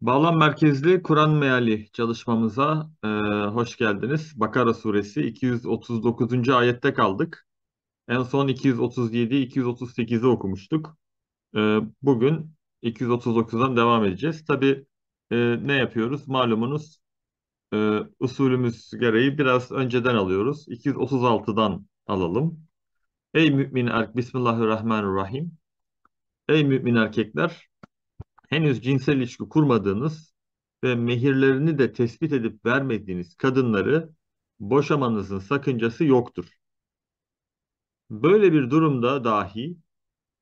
Bağlam merkezli Kur'an meali çalışmamıza e, hoş geldiniz. Bakara suresi 239. ayette kaldık. En son 237-238'i okumuştuk. E, bugün 239'dan devam edeceğiz. Tabi e, ne yapıyoruz? Malumunuz e, usulümüz gereği biraz önceden alıyoruz. 236'dan alalım. Ey mümin erkek, Bismillahirrahmanirrahim. Ey mümin erkekler, henüz cinsel ilişki kurmadığınız ve mehirlerini de tespit edip vermediğiniz kadınları boşamanızın sakıncası yoktur. Böyle bir durumda dahi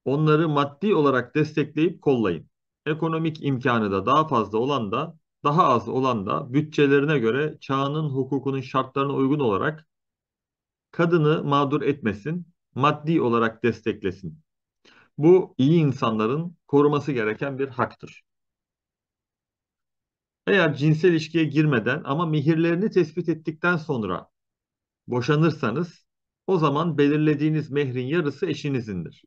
onları maddi olarak destekleyip kollayın. Ekonomik imkanı da daha fazla olan da daha az olan da bütçelerine göre çağının hukukunun şartlarına uygun olarak kadını mağdur etmesin, maddi olarak desteklesin. Bu iyi insanların koruması gereken bir haktır. Eğer cinsel ilişkiye girmeden ama mehirlerini tespit ettikten sonra boşanırsanız o zaman belirlediğiniz mehrin yarısı eşinizindir.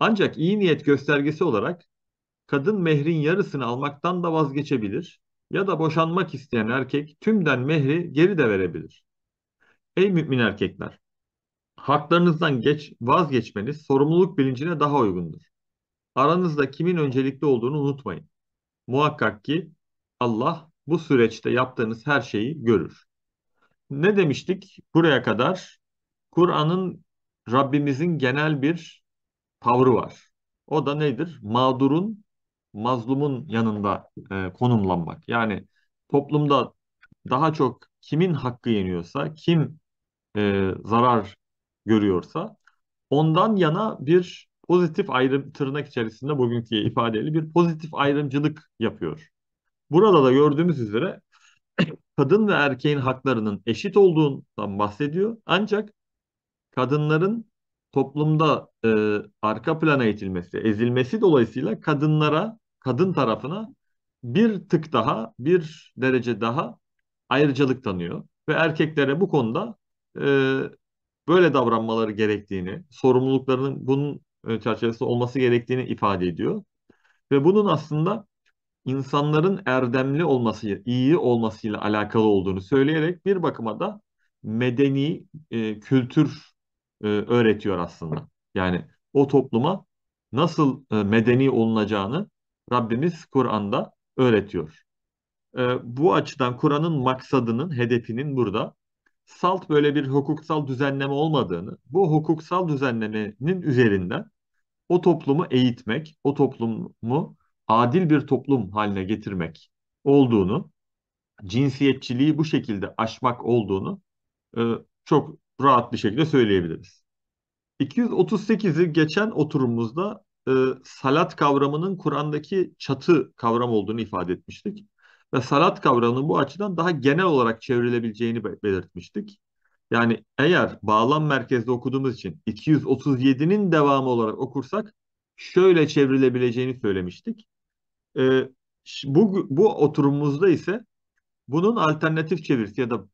Ancak iyi niyet göstergesi olarak kadın mehrin yarısını almaktan da vazgeçebilir ya da boşanmak isteyen erkek tümden mehri geri de verebilir. Ey mümin erkekler! haklarınızdan geç, vazgeçmeniz sorumluluk bilincine daha uygundur. Aranızda kimin öncelikli olduğunu unutmayın. Muhakkak ki Allah bu süreçte yaptığınız her şeyi görür. Ne demiştik buraya kadar? Kur'an'ın Rabbimizin genel bir tavrı var. O da nedir? Mağdurun, mazlumun yanında e, konumlanmak. Yani toplumda daha çok kimin hakkı yeniyorsa, kim e, zarar görüyorsa ondan yana bir pozitif ayrım tırnak içerisinde bugünkü ifadeyle bir pozitif ayrımcılık yapıyor. Burada da gördüğümüz üzere kadın ve erkeğin haklarının eşit olduğundan bahsediyor. Ancak kadınların toplumda e, arka plana itilmesi, ezilmesi dolayısıyla kadınlara, kadın tarafına bir tık daha, bir derece daha ayrıcalık tanıyor. Ve erkeklere bu konuda e, böyle davranmaları gerektiğini, sorumluluklarının bunun e, çerçevesinde olması gerektiğini ifade ediyor. Ve bunun aslında insanların erdemli olması, iyi olmasıyla alakalı olduğunu söyleyerek bir bakıma da medeni e, kültür e, öğretiyor aslında. Yani o topluma nasıl e, medeni olunacağını Rabbimiz Kur'an'da öğretiyor. E, bu açıdan Kur'an'ın maksadının, hedefinin burada salt böyle bir hukuksal düzenleme olmadığını, bu hukuksal düzenlemenin üzerinden o toplumu eğitmek, o toplumu adil bir toplum haline getirmek olduğunu, cinsiyetçiliği bu şekilde aşmak olduğunu e, çok rahat bir şekilde söyleyebiliriz. 238'i geçen oturumumuzda e, salat kavramının Kur'an'daki çatı kavram olduğunu ifade etmiştik ve salat kavramının bu açıdan daha genel olarak çevrilebileceğini belirtmiştik. Yani eğer bağlam merkezde okuduğumuz için 237'nin devamı olarak okursak şöyle çevrilebileceğini söylemiştik. Ee, bu, bu oturumumuzda ise bunun alternatif çevirisi ya da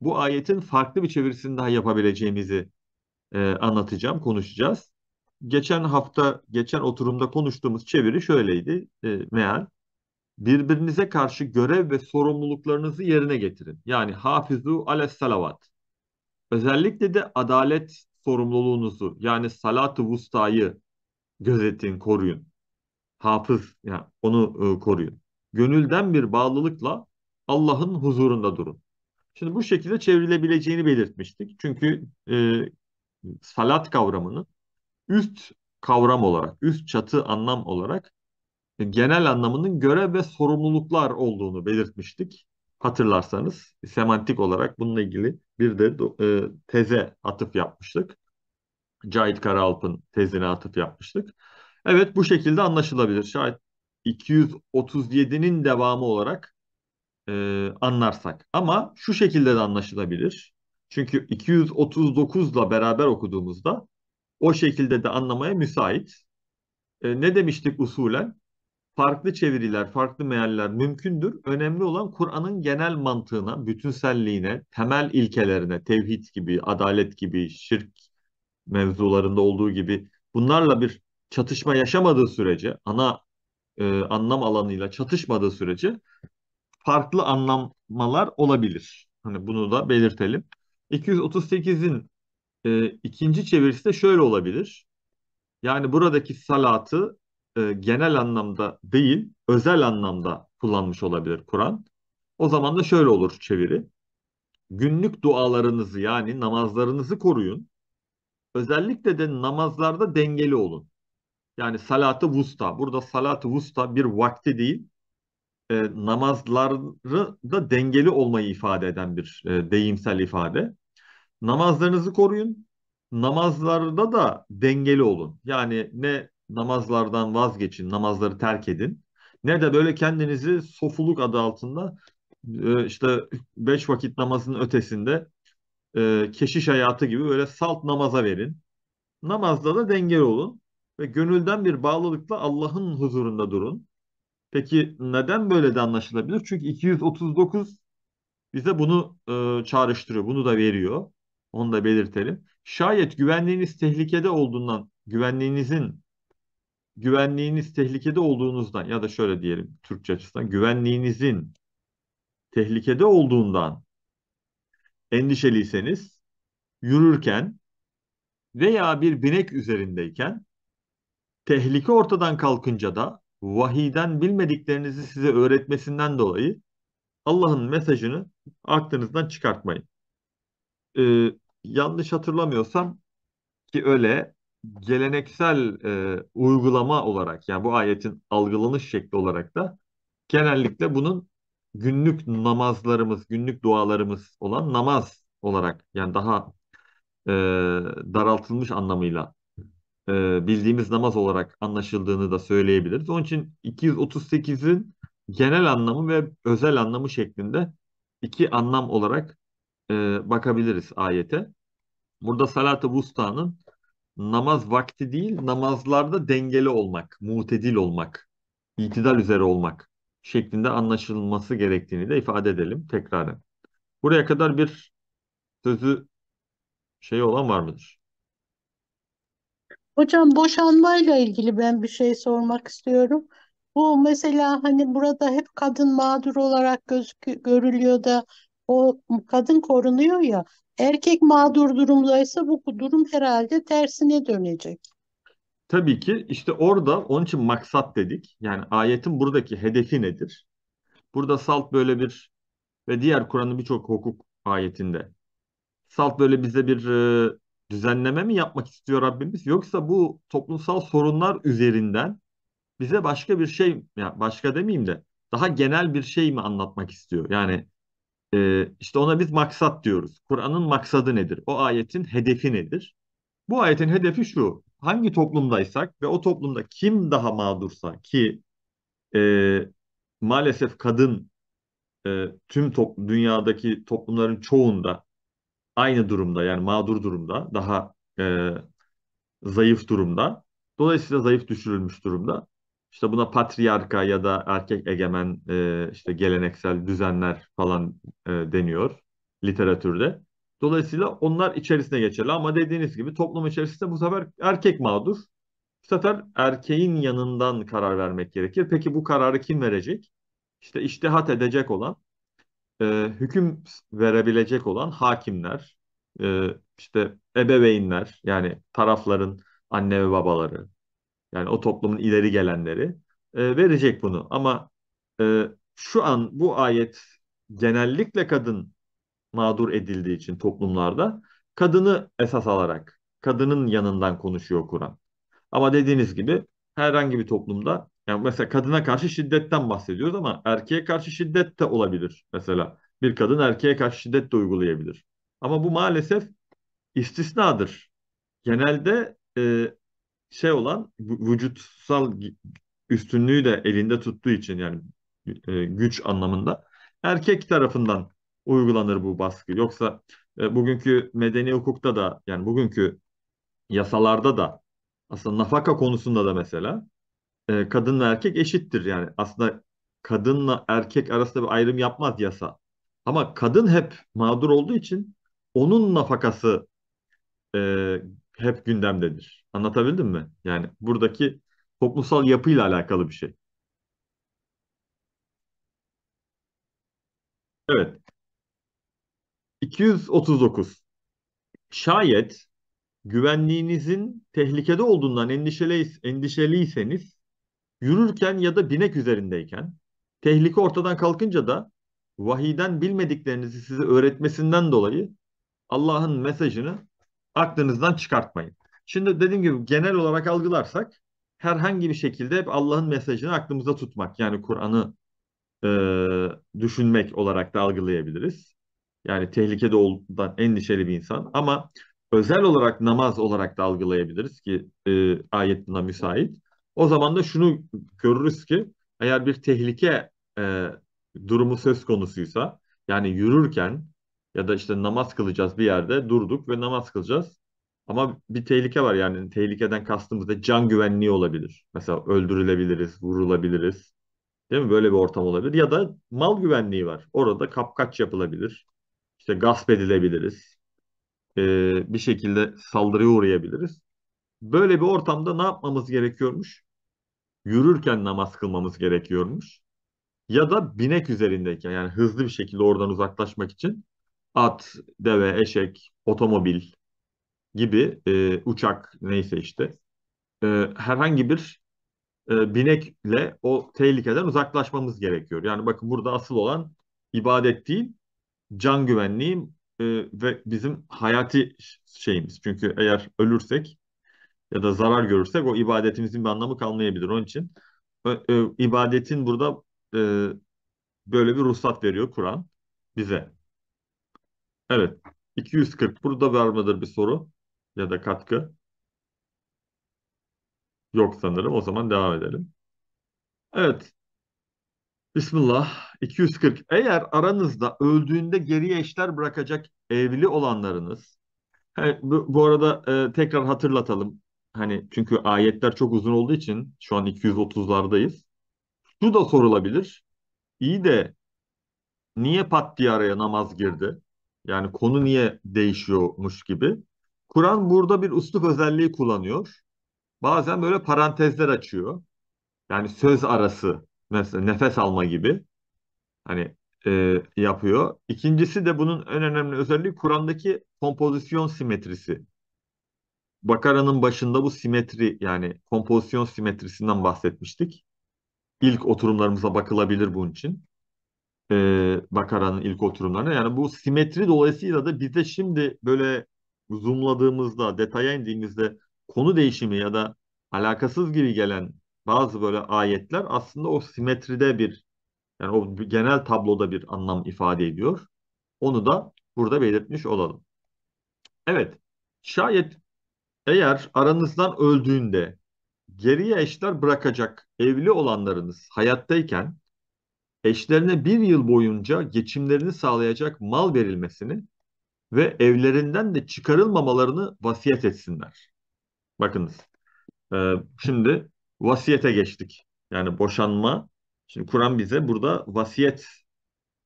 bu ayetin farklı bir çevirisini daha yapabileceğimizi e, anlatacağım, konuşacağız. Geçen hafta, geçen oturumda konuştuğumuz çeviri şöyleydi e, meal birbirinize karşı görev ve sorumluluklarınızı yerine getirin. Yani hafizu ale salavat. Özellikle de adalet sorumluluğunuzu yani salat-ı vustayı gözetin, koruyun. Hafız yani onu e, koruyun. Gönülden bir bağlılıkla Allah'ın huzurunda durun. Şimdi bu şekilde çevrilebileceğini belirtmiştik. Çünkü e, salat kavramını üst kavram olarak, üst çatı anlam olarak genel anlamının görev ve sorumluluklar olduğunu belirtmiştik. Hatırlarsanız semantik olarak bununla ilgili bir de e, teze atıf yapmıştık. Cahit Karalp'ın tezine atıf yapmıştık. Evet bu şekilde anlaşılabilir. Şayet 237'nin devamı olarak e, anlarsak. Ama şu şekilde de anlaşılabilir. Çünkü 239'la beraber okuduğumuzda o şekilde de anlamaya müsait. E, ne demiştik usulen? farklı çeviriler, farklı mealler mümkündür. Önemli olan Kur'an'ın genel mantığına, bütünselliğine, temel ilkelerine, tevhid gibi, adalet gibi, şirk mevzularında olduğu gibi bunlarla bir çatışma yaşamadığı sürece, ana e, anlam alanıyla çatışmadığı sürece farklı anlamalar olabilir. Hani bunu da belirtelim. 238'in e, ikinci çevirisi de şöyle olabilir. Yani buradaki salatı e, genel anlamda değil, özel anlamda kullanmış olabilir Kur'an. O zaman da şöyle olur çeviri. Günlük dualarınızı yani namazlarınızı koruyun. Özellikle de namazlarda dengeli olun. Yani salatı vusta. Burada salatı vusta bir vakti değil, e, namazları da dengeli olmayı ifade eden bir e, deyimsel ifade. Namazlarınızı koruyun. Namazlarda da dengeli olun. Yani ne namazlardan vazgeçin, namazları terk edin. Ne de böyle kendinizi sofuluk adı altında e, işte beş vakit namazının ötesinde e, keşiş hayatı gibi böyle salt namaza verin. Namazda da dengeli olun ve gönülden bir bağlılıkla Allah'ın huzurunda durun. Peki neden böyle de anlaşılabilir? Çünkü 239 bize bunu e, çağrıştırıyor, bunu da veriyor. Onu da belirtelim. Şayet güvenliğiniz tehlikede olduğundan, güvenliğinizin güvenliğiniz tehlikede olduğunuzdan ya da şöyle diyelim Türkçe açısından güvenliğinizin tehlikede olduğundan endişeliyseniz yürürken veya bir binek üzerindeyken tehlike ortadan kalkınca da vahiden bilmediklerinizi size öğretmesinden dolayı Allah'ın mesajını aklınızdan çıkartmayın. Ee, yanlış hatırlamıyorsam ki öyle geleneksel e, uygulama olarak yani bu ayetin algılanış şekli olarak da genellikle bunun günlük namazlarımız, günlük dualarımız olan namaz olarak yani daha e, daraltılmış anlamıyla e, bildiğimiz namaz olarak anlaşıldığını da söyleyebiliriz. Onun için 238'in genel anlamı ve özel anlamı şeklinde iki anlam olarak e, bakabiliriz ayete. Burada Salat-ı Vusta'nın namaz vakti değil, namazlarda dengeli olmak, mutedil olmak, itidal üzere olmak şeklinde anlaşılması gerektiğini de ifade edelim tekraren. Buraya kadar bir sözü şey olan var mıdır? Hocam boşanmayla ilgili ben bir şey sormak istiyorum. Bu mesela hani burada hep kadın mağdur olarak gözük görülüyor da o kadın korunuyor ya. Erkek mağdur durumdaysa bu durum herhalde tersine dönecek. Tabii ki işte orada onun için maksat dedik. Yani ayetin buradaki hedefi nedir? Burada salt böyle bir ve diğer Kur'an'ın birçok hukuk ayetinde salt böyle bize bir e, düzenleme mi yapmak istiyor Rabbimiz yoksa bu toplumsal sorunlar üzerinden bize başka bir şey ya başka demeyeyim de daha genel bir şey mi anlatmak istiyor? Yani ee, işte ona biz maksat diyoruz. Kur'an'ın maksadı nedir? O ayetin hedefi nedir? Bu ayetin hedefi şu. Hangi toplumdaysak ve o toplumda kim daha mağdursa ki e, maalesef kadın e, tüm top, dünyadaki toplumların çoğunda aynı durumda yani mağdur durumda daha e, zayıf durumda. Dolayısıyla zayıf düşürülmüş durumda. İşte buna patriarka ya da erkek egemen e, işte geleneksel düzenler falan e, deniyor literatürde. Dolayısıyla onlar içerisine geçerli ama dediğiniz gibi toplum içerisinde bu sefer erkek mağdur. Bu sefer erkeğin yanından karar vermek gerekir. Peki bu kararı kim verecek? İşte iştihat edecek olan, e, hüküm verebilecek olan hakimler, e, işte ebeveynler yani tarafların anne ve babaları, yani o toplumun ileri gelenleri e, verecek bunu. Ama e, şu an bu ayet genellikle kadın mağdur edildiği için toplumlarda kadını esas alarak kadının yanından konuşuyor Kur'an. Ama dediğiniz gibi herhangi bir toplumda yani mesela kadına karşı şiddetten bahsediyoruz ama erkeğe karşı şiddet de olabilir mesela. Bir kadın erkeğe karşı şiddet de uygulayabilir. Ama bu maalesef istisnadır. Genelde e, şey olan vücutsal üstünlüğü de elinde tuttuğu için yani e, güç anlamında erkek tarafından uygulanır bu baskı. Yoksa e, bugünkü medeni hukukta da yani bugünkü yasalarda da aslında nafaka konusunda da mesela e, kadınla erkek eşittir yani aslında kadınla erkek arasında bir ayrım yapmaz yasa. Ama kadın hep mağdur olduğu için onun nafakası e, hep gündemdedir. Anlatabildim mi? Yani buradaki toplumsal yapıyla alakalı bir şey. Evet. 239. Şayet güvenliğinizin tehlikede olduğundan endişeliyseniz, endişeliyseniz yürürken ya da binek üzerindeyken tehlike ortadan kalkınca da vahiden bilmediklerinizi size öğretmesinden dolayı Allah'ın mesajını aklınızdan çıkartmayın. Şimdi dediğim gibi genel olarak algılarsak herhangi bir şekilde hep Allah'ın mesajını aklımızda tutmak yani Kur'an'ı e, düşünmek olarak da algılayabiliriz. Yani tehlikede olduğundan endişeli bir insan ama özel olarak namaz olarak da algılayabiliriz ki e, ayet buna müsait. O zaman da şunu görürüz ki eğer bir tehlike e, durumu söz konusuysa yani yürürken ya da işte namaz kılacağız bir yerde durduk ve namaz kılacağız. Ama bir tehlike var yani tehlikeden kastımız da can güvenliği olabilir. Mesela öldürülebiliriz, vurulabiliriz. Değil mi? Böyle bir ortam olabilir. Ya da mal güvenliği var. Orada kapkaç yapılabilir. İşte gasp edilebiliriz. Ee, bir şekilde saldırıya uğrayabiliriz. Böyle bir ortamda ne yapmamız gerekiyormuş? Yürürken namaz kılmamız gerekiyormuş. Ya da binek üzerindeyken yani hızlı bir şekilde oradan uzaklaşmak için at, deve, eşek, otomobil gibi e, uçak neyse işte e, herhangi bir e, binekle o tehlikeden uzaklaşmamız gerekiyor. Yani bakın burada asıl olan ibadet değil, can güvenliği e, ve bizim hayati şeyimiz. Çünkü eğer ölürsek ya da zarar görürsek o ibadetimizin bir anlamı kalmayabilir. Onun için e, e, ibadetin burada e, böyle bir ruhsat veriyor Kur'an bize. Evet. 240. Burada var mıdır bir soru ya da katkı? Yok sanırım. O zaman devam edelim. Evet. Bismillah. 240. Eğer aranızda öldüğünde geriye eşler bırakacak evli olanlarınız. bu, bu arada e, tekrar hatırlatalım. Hani çünkü ayetler çok uzun olduğu için şu an 230'lardayız. Bu da sorulabilir. İyi de niye pat diye araya namaz girdi? Yani konu niye değişiyormuş gibi. Kur'an burada bir üslup özelliği kullanıyor. Bazen böyle parantezler açıyor. Yani söz arası mesela nefes alma gibi hani e, yapıyor. İkincisi de bunun en önemli özelliği Kur'an'daki kompozisyon simetrisi. Bakara'nın başında bu simetri yani kompozisyon simetrisinden bahsetmiştik. İlk oturumlarımıza bakılabilir bunun için e, Bakara'nın ilk oturumlarına. Yani bu simetri dolayısıyla da bize şimdi böyle zoomladığımızda, detaya indiğimizde konu değişimi ya da alakasız gibi gelen bazı böyle ayetler aslında o simetride bir yani o genel tabloda bir anlam ifade ediyor. Onu da burada belirtmiş olalım. Evet, şayet eğer aranızdan öldüğünde geriye eşler bırakacak evli olanlarınız hayattayken eşlerine bir yıl boyunca geçimlerini sağlayacak mal verilmesini ve evlerinden de çıkarılmamalarını vasiyet etsinler. Bakınız. E, şimdi vasiyete geçtik. Yani boşanma. Şimdi Kur'an bize burada vasiyet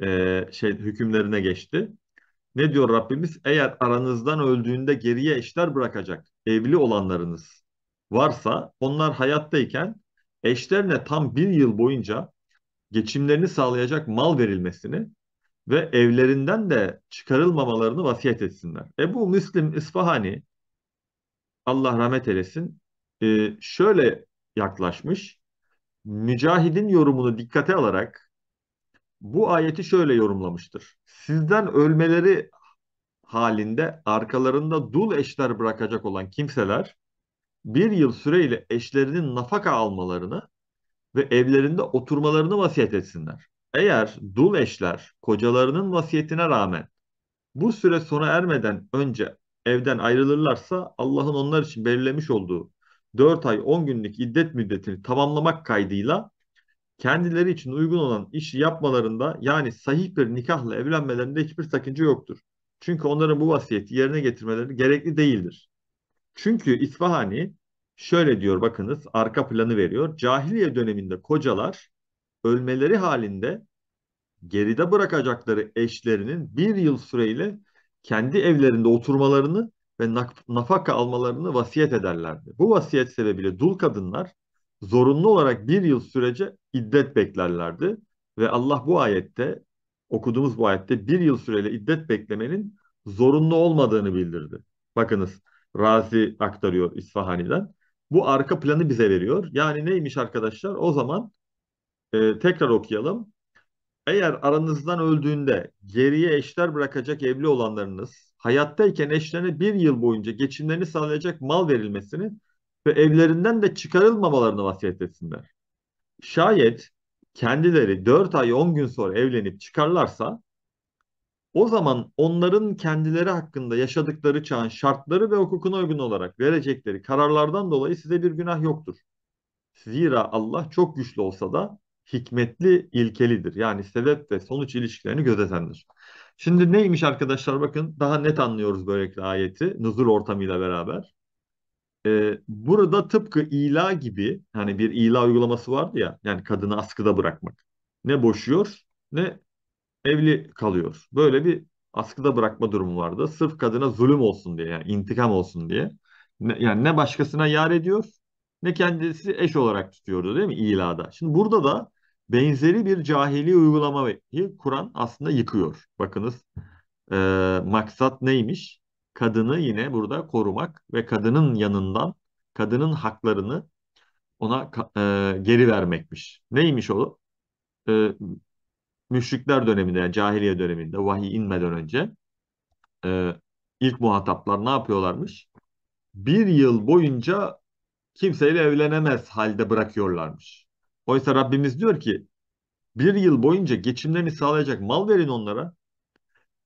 e, şey hükümlerine geçti. Ne diyor Rabbimiz? Eğer aranızdan öldüğünde geriye eşler bırakacak evli olanlarınız varsa onlar hayattayken eşlerine tam bir yıl boyunca geçimlerini sağlayacak mal verilmesini ve evlerinden de çıkarılmamalarını vasiyet etsinler. Ebu Müslim İsfahani Allah rahmet eylesin e, şöyle yaklaşmış. Mücahid'in yorumunu dikkate alarak bu ayeti şöyle yorumlamıştır. Sizden ölmeleri halinde arkalarında dul eşler bırakacak olan kimseler bir yıl süreyle eşlerinin nafaka almalarını ve evlerinde oturmalarını vasiyet etsinler. Eğer dul eşler kocalarının vasiyetine rağmen bu süre sona ermeden önce evden ayrılırlarsa Allah'ın onlar için belirlemiş olduğu 4 ay 10 günlük iddet müddetini tamamlamak kaydıyla kendileri için uygun olan işi yapmalarında yani sahih bir nikahla evlenmelerinde hiçbir sakınca yoktur. Çünkü onların bu vasiyeti yerine getirmeleri gerekli değildir. Çünkü İsfahani Şöyle diyor bakınız arka planı veriyor. Cahiliye döneminde kocalar ölmeleri halinde geride bırakacakları eşlerinin bir yıl süreyle kendi evlerinde oturmalarını ve nafaka almalarını vasiyet ederlerdi. Bu vasiyet sebebiyle dul kadınlar zorunlu olarak bir yıl sürece iddet beklerlerdi. Ve Allah bu ayette, okuduğumuz bu ayette bir yıl süreyle iddet beklemenin zorunlu olmadığını bildirdi. Bakınız Razi aktarıyor İsfahani'den bu arka planı bize veriyor. Yani neymiş arkadaşlar? O zaman e, tekrar okuyalım. Eğer aranızdan öldüğünde geriye eşler bırakacak evli olanlarınız, hayattayken eşlerine bir yıl boyunca geçimlerini sağlayacak mal verilmesini ve evlerinden de çıkarılmamalarını vasiyet etsinler. Şayet kendileri 4 ay 10 gün sonra evlenip çıkarlarsa o zaman onların kendileri hakkında yaşadıkları çağın şartları ve hukukuna uygun olarak verecekleri kararlardan dolayı size bir günah yoktur. Zira Allah çok güçlü olsa da hikmetli ilkelidir. Yani sebep ve sonuç ilişkilerini gözetendir. Şimdi neymiş arkadaşlar bakın daha net anlıyoruz böylelikle ayeti nuzul ortamıyla beraber. Ee, burada tıpkı ila gibi hani bir ila uygulaması vardı ya yani kadını askıda bırakmak. Ne boşuyor ne evli kalıyor. Böyle bir askıda bırakma durumu vardı. Sırf kadına zulüm olsun diye, yani intikam olsun diye. Ne, yani ne başkasına yar ediyor ne kendisi eş olarak tutuyordu değil mi ilada. Şimdi burada da benzeri bir cahili uygulamayı Kur'an aslında yıkıyor. Bakınız e, maksat neymiş? Kadını yine burada korumak ve kadının yanından kadının haklarını ona e, geri vermekmiş. Neymiş o? E, müşrikler döneminde yani cahiliye döneminde vahiy inmeden önce e, ilk muhataplar ne yapıyorlarmış? Bir yıl boyunca kimseyle evlenemez halde bırakıyorlarmış. Oysa Rabbimiz diyor ki bir yıl boyunca geçimlerini sağlayacak mal verin onlara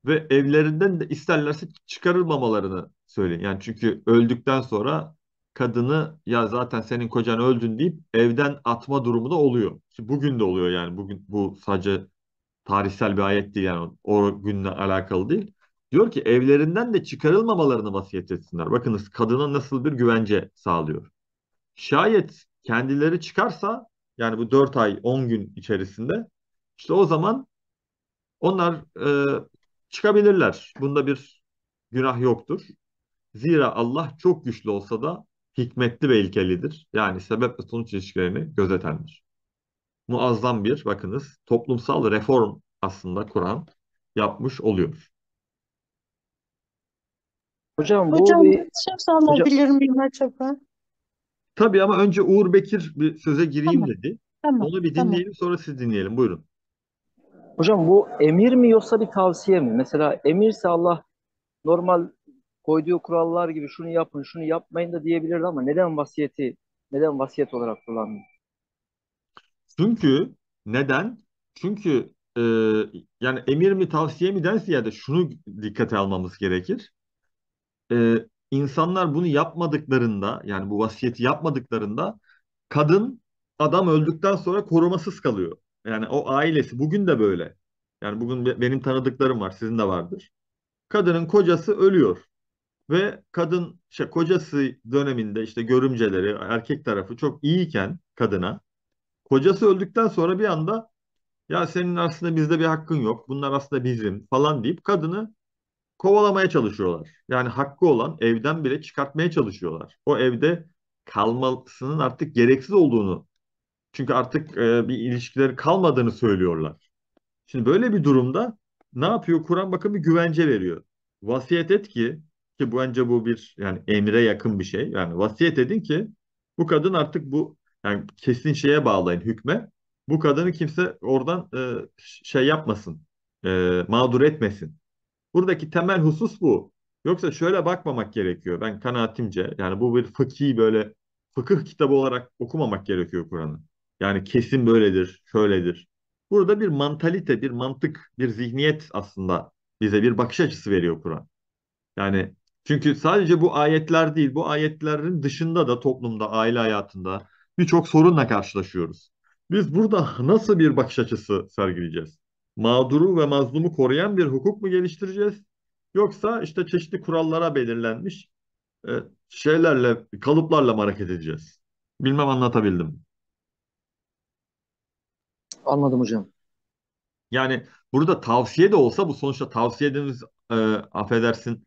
ve evlerinden de isterlerse çıkarılmamalarını söyleyin. Yani çünkü öldükten sonra kadını ya zaten senin kocan öldün deyip evden atma durumu da oluyor. Şimdi bugün de oluyor yani bugün bu sadece tarihsel bir ayet değil yani o günle alakalı değil. Diyor ki evlerinden de çıkarılmamalarını vasiyet etsinler. Bakınız kadına nasıl bir güvence sağlıyor. Şayet kendileri çıkarsa yani bu 4 ay 10 gün içerisinde işte o zaman onlar e, çıkabilirler. Bunda bir günah yoktur. Zira Allah çok güçlü olsa da hikmetli ve ilkelidir. Yani sebep ve sonuç ilişkilerini gözetendir muazzam bir bakınız toplumsal reform aslında Kur'an yapmış oluyor. Hocam bu Hocam bir şey sorabilir miyim acaba? Tabii ama önce Uğur Bekir bir söze gireyim tamam, dedi. Tamam, Onu bir dinleyelim tamam. sonra siz dinleyelim. Buyurun. Hocam bu emir mi yoksa bir tavsiye mi? Mesela emirse Allah normal koyduğu kurallar gibi şunu yapın, şunu yapmayın da diyebilirdi ama neden vasiyeti, neden vasiyet olarak kullanmıyor? Çünkü neden? Çünkü e, yani emir mi tavsiye mi ya da şunu dikkate almamız gerekir. E, insanlar bunu yapmadıklarında yani bu vasiyeti yapmadıklarında kadın adam öldükten sonra korumasız kalıyor. Yani o ailesi bugün de böyle. Yani bugün benim tanıdıklarım var, sizin de vardır. Kadının kocası ölüyor ve kadın işte kocası döneminde işte görümceleri erkek tarafı çok iyiyken kadına Kocası öldükten sonra bir anda ya senin aslında bizde bir hakkın yok. Bunlar aslında bizim falan deyip kadını kovalamaya çalışıyorlar. Yani hakkı olan evden bile çıkartmaya çalışıyorlar. O evde kalmasının artık gereksiz olduğunu çünkü artık e, bir ilişkileri kalmadığını söylüyorlar. Şimdi böyle bir durumda ne yapıyor? Kur'an bakın bir güvence veriyor. Vasiyet et ki ki bu önce bu bir yani emire yakın bir şey. Yani vasiyet edin ki bu kadın artık bu yani kesin şeye bağlayın hükme. Bu kadını kimse oradan e, şey yapmasın, e, mağdur etmesin. Buradaki temel husus bu. Yoksa şöyle bakmamak gerekiyor. Ben kanaatimce yani bu bir fıkhi böyle fıkıh kitabı olarak okumamak gerekiyor Kur'an'ı. Yani kesin böyledir, şöyledir. Burada bir mantalite, bir mantık, bir zihniyet aslında bize bir bakış açısı veriyor Kur'an. Yani çünkü sadece bu ayetler değil, bu ayetlerin dışında da toplumda, aile hayatında, birçok sorunla karşılaşıyoruz. Biz burada nasıl bir bakış açısı sergileyeceğiz? Mağduru ve mazlumu koruyan bir hukuk mu geliştireceğiz? Yoksa işte çeşitli kurallara belirlenmiş e, şeylerle, kalıplarla mı hareket edeceğiz? Bilmem anlatabildim. Anladım hocam. Yani burada tavsiye de olsa bu sonuçta tavsiye ediniz e, affedersin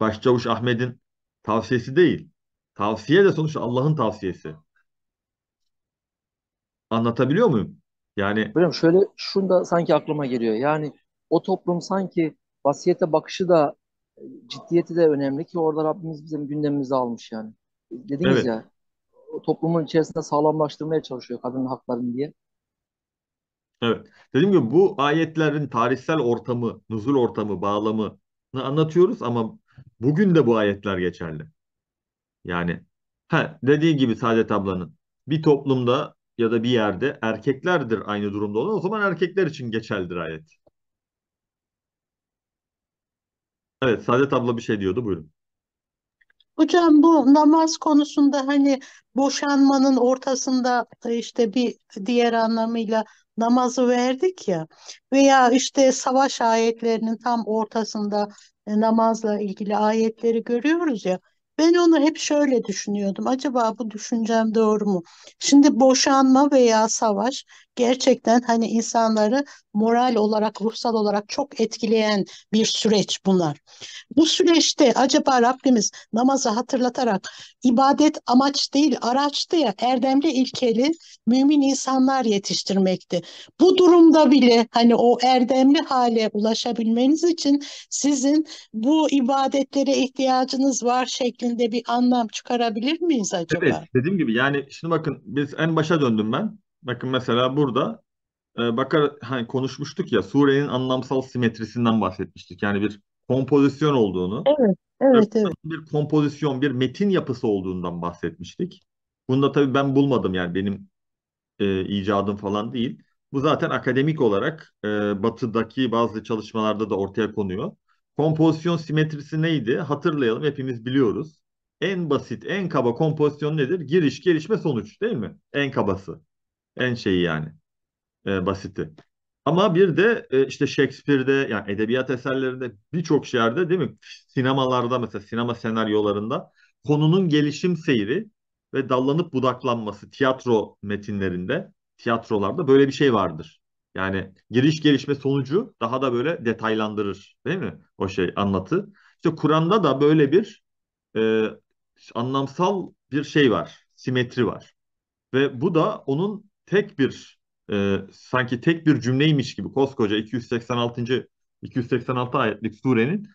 Başçavuş Ahmet'in tavsiyesi değil. Tavsiye de sonuçta Allah'ın tavsiyesi. Anlatabiliyor muyum? Yani Hocam şöyle şunu da sanki aklıma geliyor. Yani o toplum sanki vasiyete bakışı da ciddiyeti de önemli ki orada Rabbimiz bizim gündemimizi almış yani. Dediniz evet. ya toplumun içerisinde sağlamlaştırmaya çalışıyor kadın haklarını diye. Evet. Dediğim gibi bu ayetlerin tarihsel ortamı, nuzul ortamı, bağlamını anlatıyoruz ama bugün de bu ayetler geçerli. Yani ha dediği gibi Saadet ablanın bir toplumda ya da bir yerde erkeklerdir aynı durumda olan o zaman erkekler için geçerlidir ayet. Evet Saadet abla bir şey diyordu buyurun. Hocam bu namaz konusunda hani boşanmanın ortasında e, işte bir diğer anlamıyla namazı verdik ya veya işte savaş ayetlerinin tam ortasında e, namazla ilgili ayetleri görüyoruz ya. Ben onu hep şöyle düşünüyordum. Acaba bu düşüncem doğru mu? Şimdi boşanma veya savaş gerçekten hani insanları moral olarak, ruhsal olarak çok etkileyen bir süreç bunlar. Bu süreçte acaba Rabbimiz namazı hatırlatarak ibadet amaç değil araçtı ya erdemli ilkeli mümin insanlar yetiştirmekti. Bu durumda bile hani o erdemli hale ulaşabilmeniz için sizin bu ibadetlere ihtiyacınız var şeklinde bir anlam çıkarabilir miyiz acaba? Evet dediğim gibi yani şimdi bakın biz en başa döndüm ben. Bakın mesela burada e, bakar hani konuşmuştuk ya surenin anlamsal simetrisinden bahsetmiştik. Yani bir kompozisyon olduğunu. Evet, evet, evet. Bir kompozisyon, bir metin yapısı olduğundan bahsetmiştik. Bunu da tabii ben bulmadım yani benim e, icadım falan değil. Bu zaten akademik olarak e, batıdaki bazı çalışmalarda da ortaya konuyor. Kompozisyon simetrisi neydi? Hatırlayalım hepimiz biliyoruz. En basit, en kaba kompozisyon nedir? Giriş, gelişme, sonuç değil mi? En kabası. En şeyi yani. E, basiti. Ama bir de e, işte Shakespeare'de yani edebiyat eserlerinde birçok yerde değil mi? Sinemalarda mesela sinema senaryolarında konunun gelişim seyri ve dallanıp budaklanması tiyatro metinlerinde, tiyatrolarda böyle bir şey vardır. Yani giriş gelişme sonucu daha da böyle detaylandırır değil mi o şey anlatı. İşte Kur'an'da da böyle bir e, anlamsal bir şey var, simetri var. Ve bu da onun tek bir e, sanki tek bir cümleymiş gibi koskoca 286. 286 ayetlik surenin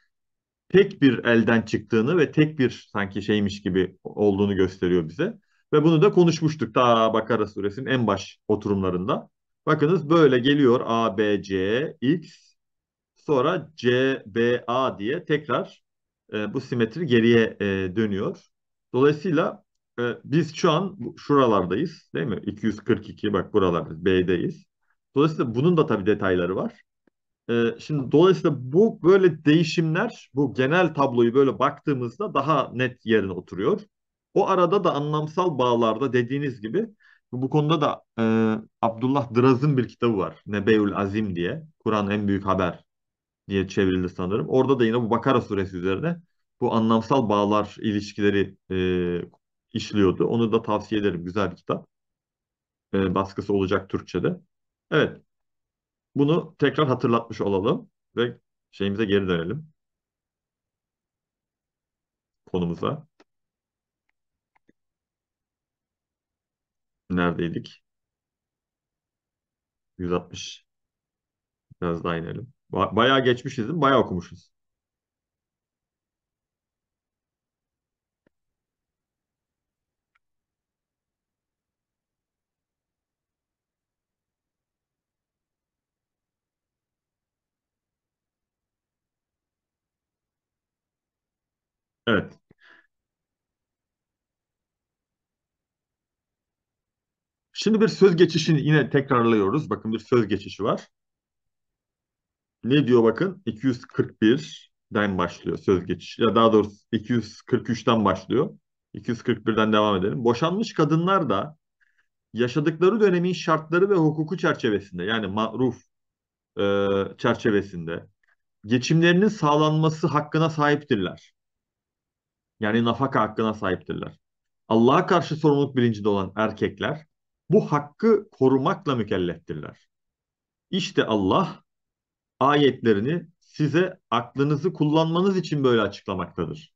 tek bir elden çıktığını ve tek bir sanki şeymiş gibi olduğunu gösteriyor bize. Ve bunu da konuşmuştuk ta Bakara suresinin en baş oturumlarında. Bakınız böyle geliyor A, B, C, X sonra C, B, A diye tekrar e, bu simetri geriye e, dönüyor. Dolayısıyla e, biz şu an şuralardayız değil mi? 242 bak buralardayız B'deyiz. Dolayısıyla bunun da tabii detayları var. E, şimdi dolayısıyla bu böyle değişimler bu genel tabloyu böyle baktığımızda daha net yerine oturuyor. O arada da anlamsal bağlarda dediğiniz gibi bu konuda da e, Abdullah Draz'ın bir kitabı var. Nebeül Azim diye. Kur'an en büyük haber diye çevrildi sanırım. Orada da yine bu Bakara suresi üzerine bu anlamsal bağlar ilişkileri e, işliyordu. Onu da tavsiye ederim. Güzel bir kitap. E, baskısı olacak Türkçe'de. Evet. Bunu tekrar hatırlatmış olalım ve şeyimize geri dönelim. Konumuza. Neredeydik? 160. Biraz daha inelim. Bayağı geçmişiz değil mi? Bayağı okumuşuz. Evet. Şimdi bir söz geçişini yine tekrarlıyoruz. Bakın bir söz geçişi var. Ne diyor bakın? 241'den başlıyor söz geçişi. Ya daha doğrusu 243'ten başlıyor. 241'den devam edelim. Boşanmış kadınlar da yaşadıkları dönemin şartları ve hukuku çerçevesinde yani maruf e, çerçevesinde geçimlerinin sağlanması hakkına sahiptirler yani nafaka hakkına sahiptirler. Allah'a karşı sorumluluk bilincinde olan erkekler bu hakkı korumakla mükelleftirler. İşte Allah ayetlerini size aklınızı kullanmanız için böyle açıklamaktadır.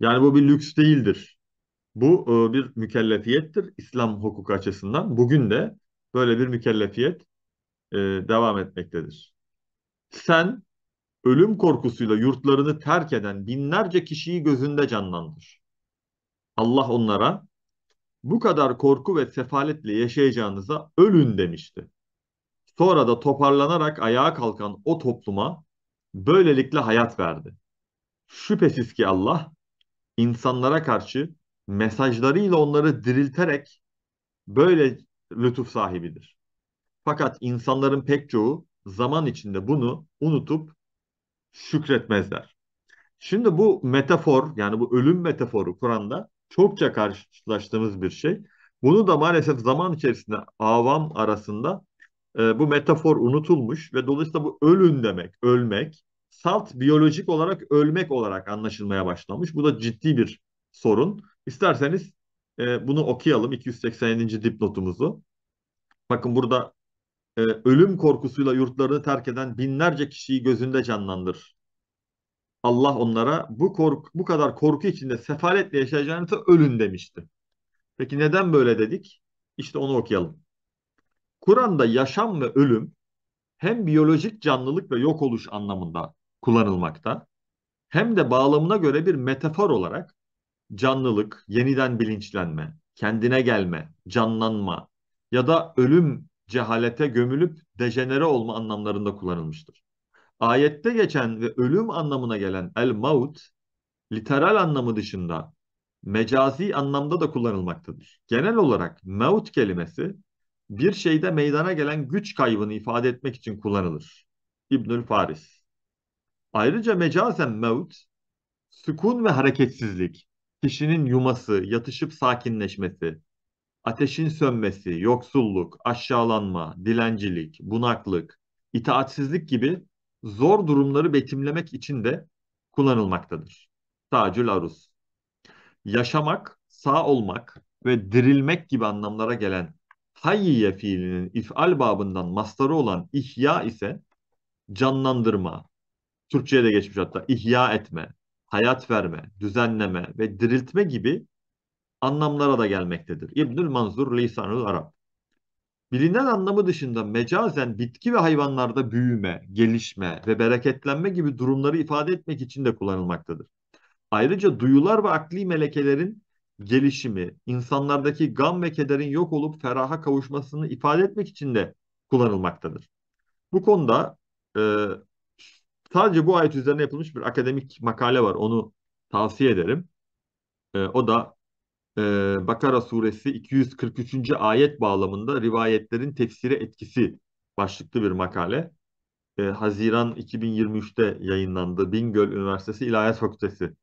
Yani bu bir lüks değildir. Bu e, bir mükellefiyettir İslam hukuku açısından. Bugün de böyle bir mükellefiyet e, devam etmektedir. Sen ölüm korkusuyla yurtlarını terk eden binlerce kişiyi gözünde canlandır. Allah onlara bu kadar korku ve sefaletle yaşayacağınıza ölün demişti. Sonra da toparlanarak ayağa kalkan o topluma böylelikle hayat verdi. Şüphesiz ki Allah insanlara karşı mesajlarıyla onları dirilterek böyle lütuf sahibidir. Fakat insanların pek çoğu zaman içinde bunu unutup şükretmezler. Şimdi bu metafor yani bu ölüm metaforu Kur'an'da çokça karşılaştığımız bir şey. Bunu da maalesef zaman içerisinde avam arasında e, bu metafor unutulmuş ve dolayısıyla bu ölün demek, ölmek, salt biyolojik olarak ölmek olarak anlaşılmaya başlamış. Bu da ciddi bir sorun. İsterseniz e, bunu okuyalım 287. dipnotumuzu. Bakın burada e, ölüm korkusuyla yurtlarını terk eden binlerce kişiyi gözünde canlandır. Allah onlara bu korku, bu kadar korku içinde sefaletle yaşayacağınızı ölün demişti. Peki neden böyle dedik? İşte onu okuyalım. Kur'an'da yaşam ve ölüm hem biyolojik canlılık ve yok oluş anlamında kullanılmakta hem de bağlamına göre bir metafor olarak canlılık, yeniden bilinçlenme, kendine gelme, canlanma ya da ölüm cehalete gömülüp dejenere olma anlamlarında kullanılmıştır. Ayette geçen ve ölüm anlamına gelen el maut literal anlamı dışında mecazi anlamda da kullanılmaktadır. Genel olarak maut kelimesi bir şeyde meydana gelen güç kaybını ifade etmek için kullanılır. İbnül Faris. Ayrıca mecazen mevt, sükun ve hareketsizlik, kişinin yuması, yatışıp sakinleşmesi, ateşin sönmesi, yoksulluk, aşağılanma, dilencilik, bunaklık, itaatsizlik gibi zor durumları betimlemek için de kullanılmaktadır. Tacül aruz. Yaşamak, sağ olmak ve dirilmek gibi anlamlara gelen hayyiye fiilinin if'al babından mastarı olan ihya ise canlandırma, Türkçe'ye de geçmiş hatta ihya etme, hayat verme, düzenleme ve diriltme gibi anlamlara da gelmektedir. İbnül Manzur Lisanul Arap. Bilinen anlamı dışında mecazen bitki ve hayvanlarda büyüme, gelişme ve bereketlenme gibi durumları ifade etmek için de kullanılmaktadır. Ayrıca duyular ve akli melekelerin gelişimi, insanlardaki gam ve kederin yok olup feraha kavuşmasını ifade etmek için de kullanılmaktadır. Bu konuda e, sadece bu ayet üzerine yapılmış bir akademik makale var. Onu tavsiye ederim. E, o da e, Bakara suresi 243. ayet bağlamında rivayetlerin tefsiri etkisi başlıklı bir makale. E, Haziran 2023'te yayınlandı Bingöl Üniversitesi İlahiyat Fakültesi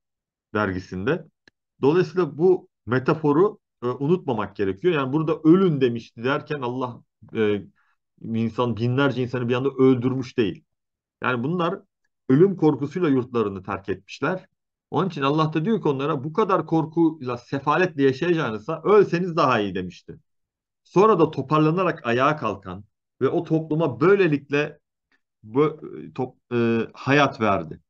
dergisinde. Dolayısıyla bu metaforu e, unutmamak gerekiyor. Yani burada ölün demişti derken Allah e, insan binlerce insanı bir anda öldürmüş değil. Yani bunlar ölüm korkusuyla yurtlarını terk etmişler onun için Allah da diyor ki onlara bu kadar korkuyla sefaletle yaşayacağınızsa ölseniz daha iyi demişti. Sonra da toparlanarak ayağa kalkan ve o topluma böylelikle bu, top, e, hayat verdi.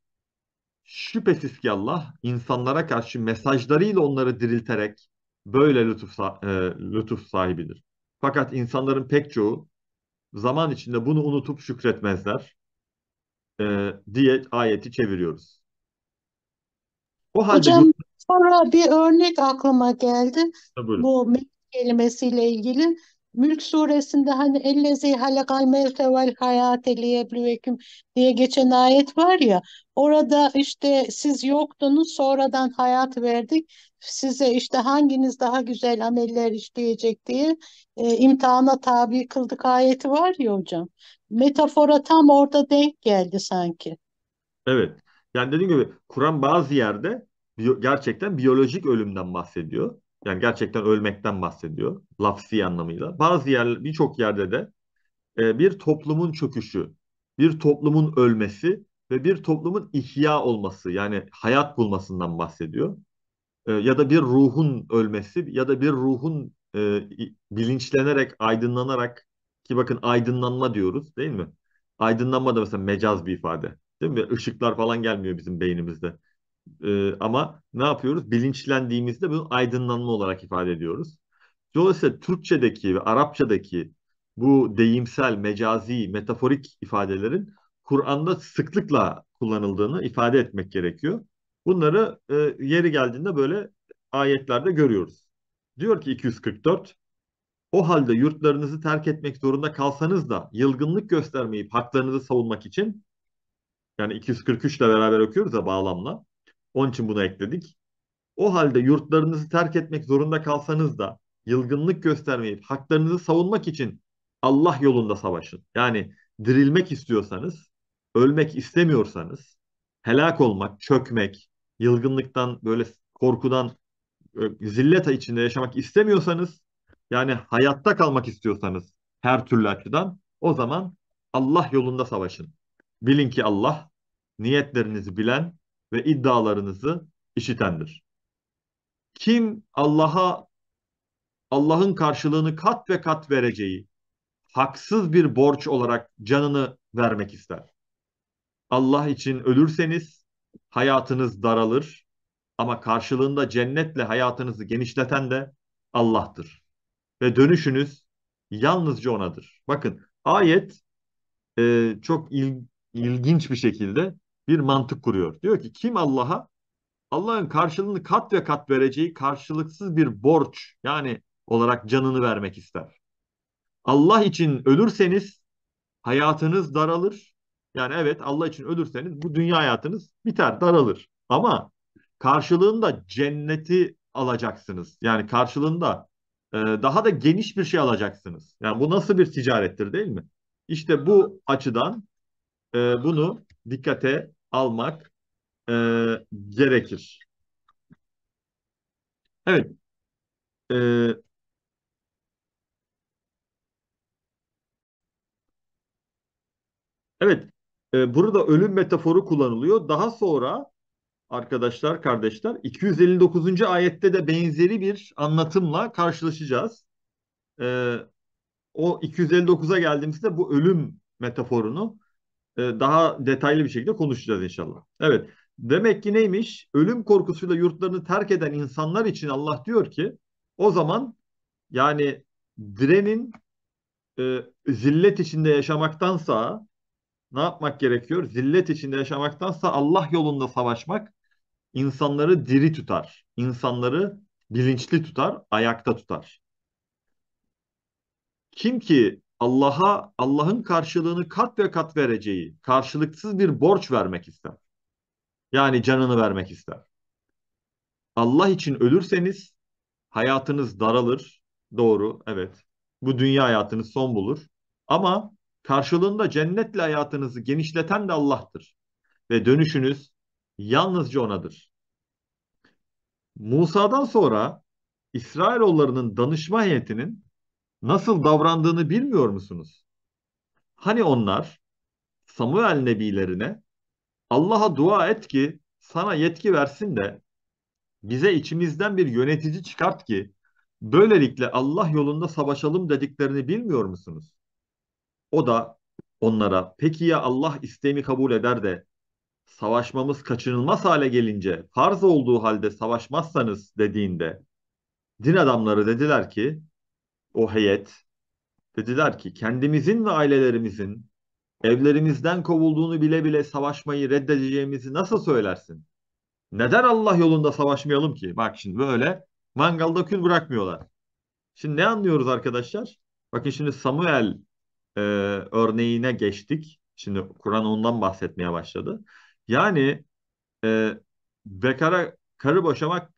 Şüphesiz ki Allah insanlara karşı mesajlarıyla onları dirilterek böyle lütuf, e, lütuf sahibidir. Fakat insanların pek çoğu zaman içinde bunu unutup şükretmezler e, diye ayeti çeviriyoruz. O halde Hocam sonra bir örnek aklıma geldi. Ha, Bu mülk kelimesiyle ilgili. Mülk suresinde hani ellezî halakal mevte vel hayate liyeblüveküm diye geçen ayet var ya orada işte siz yoktunuz sonradan hayat verdik size işte hanginiz daha güzel ameller işleyecek diye e, imtihana tabi kıldık ayeti var ya hocam. Metafora tam orada denk geldi sanki. Evet. Yani dediğim gibi Kur'an bazı yerde biyo, gerçekten biyolojik ölümden bahsediyor. Yani gerçekten ölmekten bahsediyor lafsi anlamıyla. Bazı yer birçok yerde de e, bir toplumun çöküşü, bir toplumun ölmesi ve bir toplumun ihya olması yani hayat bulmasından bahsediyor. E, ya da bir ruhun ölmesi ya da bir ruhun e, bilinçlenerek, aydınlanarak ki bakın aydınlanma diyoruz değil mi? Aydınlanma da mesela mecaz bir ifade. Değil mi? Işıklar falan gelmiyor bizim beynimizde. Ee, ama ne yapıyoruz? Bilinçlendiğimizde bunu aydınlanma olarak ifade ediyoruz. Dolayısıyla Türkçedeki ve Arapçadaki bu deyimsel, mecazi, metaforik ifadelerin Kur'an'da sıklıkla kullanıldığını ifade etmek gerekiyor. Bunları e, yeri geldiğinde böyle ayetlerde görüyoruz. Diyor ki 244, o halde yurtlarınızı terk etmek zorunda kalsanız da yılgınlık göstermeyip haklarınızı savunmak için yani 243 ile beraber okuyoruz ya bağlamla. Onun için bunu ekledik. O halde yurtlarınızı terk etmek zorunda kalsanız da yılgınlık göstermeyip haklarınızı savunmak için Allah yolunda savaşın. Yani dirilmek istiyorsanız, ölmek istemiyorsanız, helak olmak, çökmek, yılgınlıktan böyle korkudan e, zillet içinde yaşamak istemiyorsanız, yani hayatta kalmak istiyorsanız her türlü açıdan o zaman Allah yolunda savaşın. Bilin ki Allah niyetlerinizi bilen ve iddialarınızı işitendir. Kim Allah'a Allah'ın karşılığını kat ve kat vereceği haksız bir borç olarak canını vermek ister. Allah için ölürseniz hayatınız daralır ama karşılığında cennetle hayatınızı genişleten de Allah'tır. Ve dönüşünüz yalnızca O'nadır. Bakın ayet e, çok il, ilginç bir şekilde bir mantık kuruyor. Diyor ki kim Allah'a Allah'ın karşılığını kat ve kat vereceği karşılıksız bir borç yani olarak canını vermek ister. Allah için ölürseniz hayatınız daralır. Yani evet Allah için ölürseniz bu dünya hayatınız biter, daralır. Ama karşılığında cenneti alacaksınız. Yani karşılığında e, daha da geniş bir şey alacaksınız. Yani bu nasıl bir ticarettir değil mi? İşte bu açıdan e, bunu dikkate almak e, gerekir. Evet. E, evet. E, burada ölüm metaforu kullanılıyor. Daha sonra arkadaşlar, kardeşler 259. ayette de benzeri bir anlatımla karşılaşacağız. E, o 259'a geldiğimizde bu ölüm metaforunu e, daha detaylı bir şekilde konuşacağız inşallah. Evet. Demek ki neymiş? Ölüm korkusuyla yurtlarını terk eden insanlar için Allah diyor ki o zaman yani direnin e, zillet içinde yaşamaktansa ne yapmak gerekiyor? Zillet içinde yaşamaktansa Allah yolunda savaşmak insanları diri tutar. İnsanları bilinçli tutar, ayakta tutar. Kim ki Allah'a Allah'ın karşılığını kat ve kat vereceği karşılıksız bir borç vermek ister. Yani canını vermek ister. Allah için ölürseniz hayatınız daralır. Doğru, evet. Bu dünya hayatınız son bulur. Ama karşılığında cennetle hayatınızı genişleten de Allah'tır. Ve dönüşünüz yalnızca O'nadır. Musa'dan sonra İsrailoğullarının danışma heyetinin nasıl davrandığını bilmiyor musunuz? Hani onlar Samuel nebilerine Allah'a dua et ki sana yetki versin de bize içimizden bir yönetici çıkart ki böylelikle Allah yolunda savaşalım dediklerini bilmiyor musunuz? O da onlara peki ya Allah isteğimi kabul eder de savaşmamız kaçınılmaz hale gelince farz olduğu halde savaşmazsanız dediğinde din adamları dediler ki o heyet dediler ki kendimizin ve ailelerimizin evlerimizden kovulduğunu bile bile savaşmayı reddedeceğimizi nasıl söylersin? Neden Allah yolunda savaşmayalım ki? Bak şimdi böyle mangalda kül bırakmıyorlar. Şimdi ne anlıyoruz arkadaşlar? Bakın şimdi Samuel e, örneğine geçtik. Şimdi Kur'an ondan bahsetmeye başladı. Yani e, bekara karı boşamak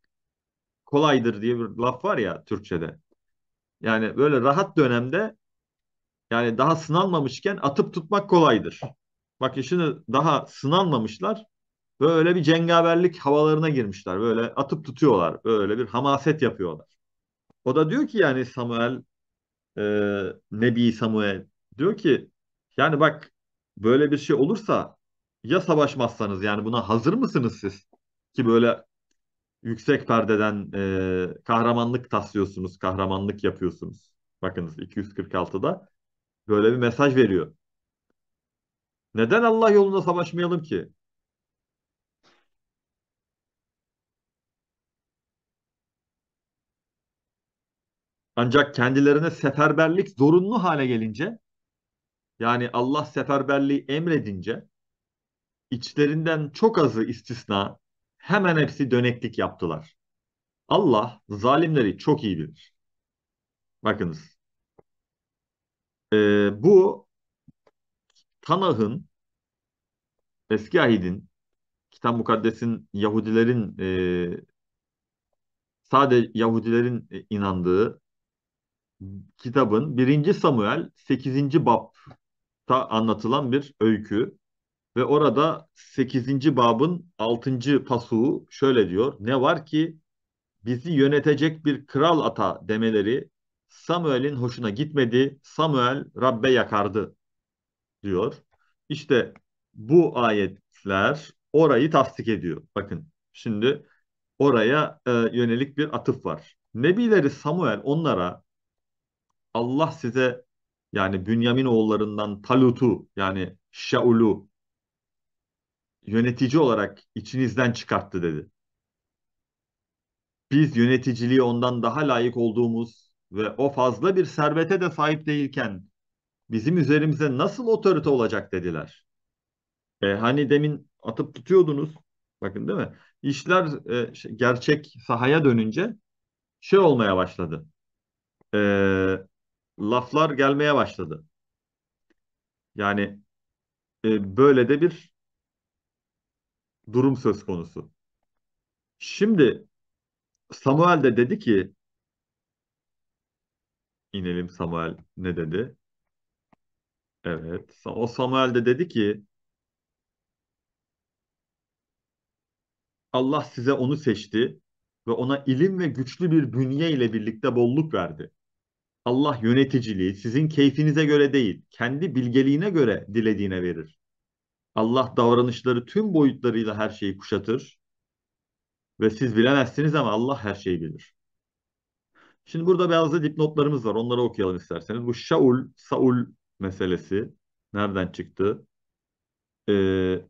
kolaydır diye bir laf var ya Türkçe'de. Yani böyle rahat dönemde yani daha sınanmamışken atıp tutmak kolaydır. Bak şimdi daha sınanmamışlar. Böyle bir cengaverlik havalarına girmişler. Böyle atıp tutuyorlar. Böyle bir hamaset yapıyorlar. O da diyor ki yani Samuel e, Nebi Samuel diyor ki yani bak böyle bir şey olursa ya savaşmazsanız yani buna hazır mısınız siz? Ki böyle yüksek perdeden e, kahramanlık taslıyorsunuz, kahramanlık yapıyorsunuz. Bakınız 246'da böyle bir mesaj veriyor. Neden Allah yolunda savaşmayalım ki? Ancak kendilerine seferberlik zorunlu hale gelince, yani Allah seferberliği emredince, içlerinden çok azı istisna, hemen hepsi döneklik yaptılar. Allah zalimleri çok iyi bilir. Bakınız. Ee, bu Tanah'ın Eski Ahid'in Kitap Mukaddes'in Yahudilerin e, sadece Yahudilerin e, inandığı kitabın 1. Samuel 8. babta anlatılan bir öykü. Ve orada 8. babın 6. pasuğu şöyle diyor. Ne var ki bizi yönetecek bir kral ata demeleri Samuel'in hoşuna gitmedi. Samuel Rabbe yakardı diyor. İşte bu ayetler orayı tasdik ediyor. Bakın şimdi oraya e, yönelik bir atıf var. Nebileri Samuel onlara Allah size yani Bünyamin oğullarından Talut'u yani Şaul'u yönetici olarak içinizden çıkarttı dedi. Biz yöneticiliği ondan daha layık olduğumuz ve o fazla bir servete de sahip değilken bizim üzerimize nasıl otorite olacak dediler. E, hani demin atıp tutuyordunuz. Bakın değil mi? İşler e, gerçek sahaya dönünce şey olmaya başladı. E, laflar gelmeye başladı. Yani e, böyle de bir durum söz konusu. Şimdi Samuel de dedi ki inelim Samuel ne dedi? Evet. O Samuel de dedi ki Allah size onu seçti ve ona ilim ve güçlü bir bünye ile birlikte bolluk verdi. Allah yöneticiliği sizin keyfinize göre değil, kendi bilgeliğine göre dilediğine verir. Allah davranışları tüm boyutlarıyla her şeyi kuşatır. Ve siz bilemezsiniz ama Allah her şeyi bilir. Şimdi burada bazı dipnotlarımız var. Onları okuyalım isterseniz. Bu Şaul, Saul meselesi nereden çıktı? Ee,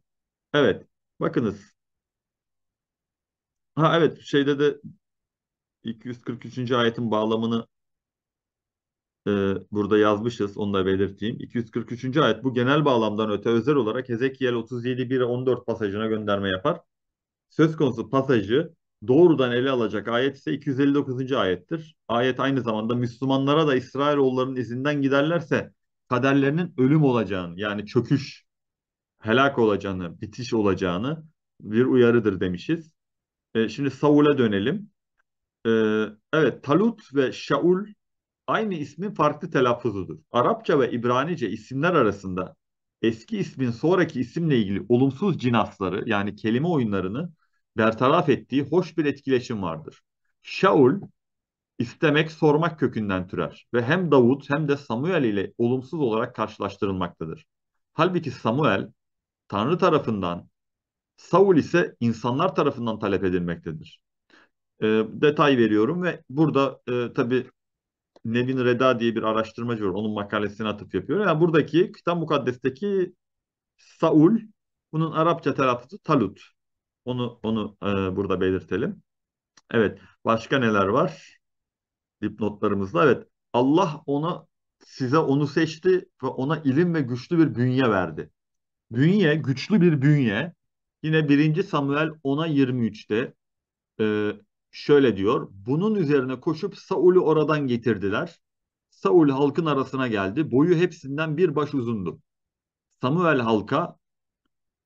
evet. Bakınız. Ha evet şeyde de 243. ayetin bağlamını e, burada yazmışız onu da belirteyim. 243. ayet bu genel bağlamdan öte özel olarak Hezekiel 37.1-14 pasajına gönderme yapar. Söz konusu pasajı doğrudan ele alacak ayet ise 259. ayettir. Ayet aynı zamanda Müslümanlara da İsrailoğullarının izinden giderlerse kaderlerinin ölüm olacağını yani çöküş, helak olacağını, bitiş olacağını bir uyarıdır demişiz. E, şimdi Saul'a dönelim. E, evet Talut ve Şaul aynı ismin farklı telaffuzudur. Arapça ve İbranice isimler arasında eski ismin sonraki isimle ilgili olumsuz cinasları yani kelime oyunlarını bertaraf ettiği hoş bir etkileşim vardır. Şaul istemek, sormak kökünden türer ve hem Davut hem de Samuel ile olumsuz olarak karşılaştırılmaktadır. Halbuki Samuel Tanrı tarafından, Saul ise insanlar tarafından talep edilmektedir. E, detay veriyorum ve burada e, tabi Nevin Reda diye bir araştırmacı var. Onun makalesini atıp yapıyor. Yani buradaki Kitab Mukaddes'teki Saul bunun Arapça telaffuzu Talut. Onu onu e, burada belirtelim. Evet. Başka neler var? Dipnotlarımızda. Evet. Allah ona size onu seçti ve ona ilim ve güçlü bir bünye verdi. Bünye, güçlü bir bünye. Yine 1. Samuel 10'a 23'te e, şöyle diyor. Bunun üzerine koşup Saul'u oradan getirdiler. Saul halkın arasına geldi. Boyu hepsinden bir baş uzundu. Samuel halka